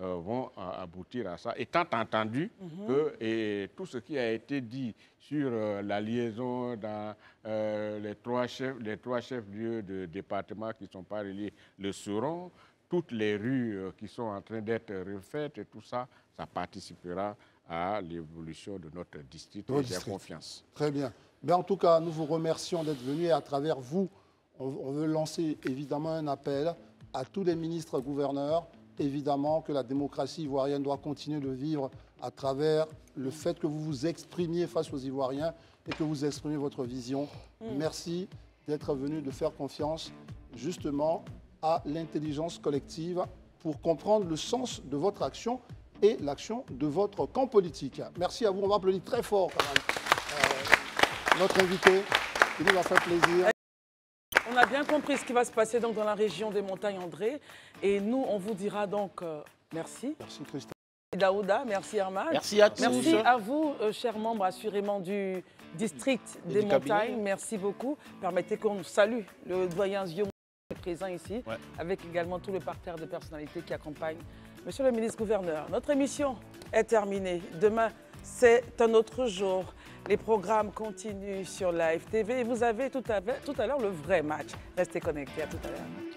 [SPEAKER 6] euh, vont euh, aboutir à ça. Étant entendu mhm. que et tout ce qui a été dit sur euh, la liaison dans les trois chefs, les trois chefs lieux de département qui sont pas reliés le seront, toutes les rues qui sont en train d'être refaites et tout ça, ça participera à l'évolution de notre district. Bon j'ai confiance.
[SPEAKER 2] Très bien. Mais en tout cas, nous vous remercions d'être venus et à travers vous, on veut lancer évidemment un appel à tous les ministres gouverneurs, évidemment que la démocratie ivoirienne doit continuer de vivre à travers le fait que vous vous exprimiez face aux Ivoiriens et que vous exprimiez votre vision. Mm. Merci d'être venu, de faire confiance justement à l'intelligence collective pour comprendre le sens de votre action et l'action de votre camp politique. Merci à vous, on va applaudir très fort euh, notre invité, il nous a fait plaisir.
[SPEAKER 1] On a bien compris ce qui va se passer donc dans la région des montagnes André. Et nous, on vous dira donc euh, merci. Merci Christophe. Daouda, merci Armand. Merci à tous. Merci à vous, euh, chers membres assurément du district des montagnes. Merci beaucoup. Permettez qu'on salue le doyen Zio présent ici, avec également tout le parterre de personnalités qui accompagne. Monsieur le ministre gouverneur. Notre émission est terminée. Demain, c'est un autre jour. Les programmes continuent sur Live TV vous avez tout à, tout à l'heure le vrai match. Restez connectés, à tout à l'heure.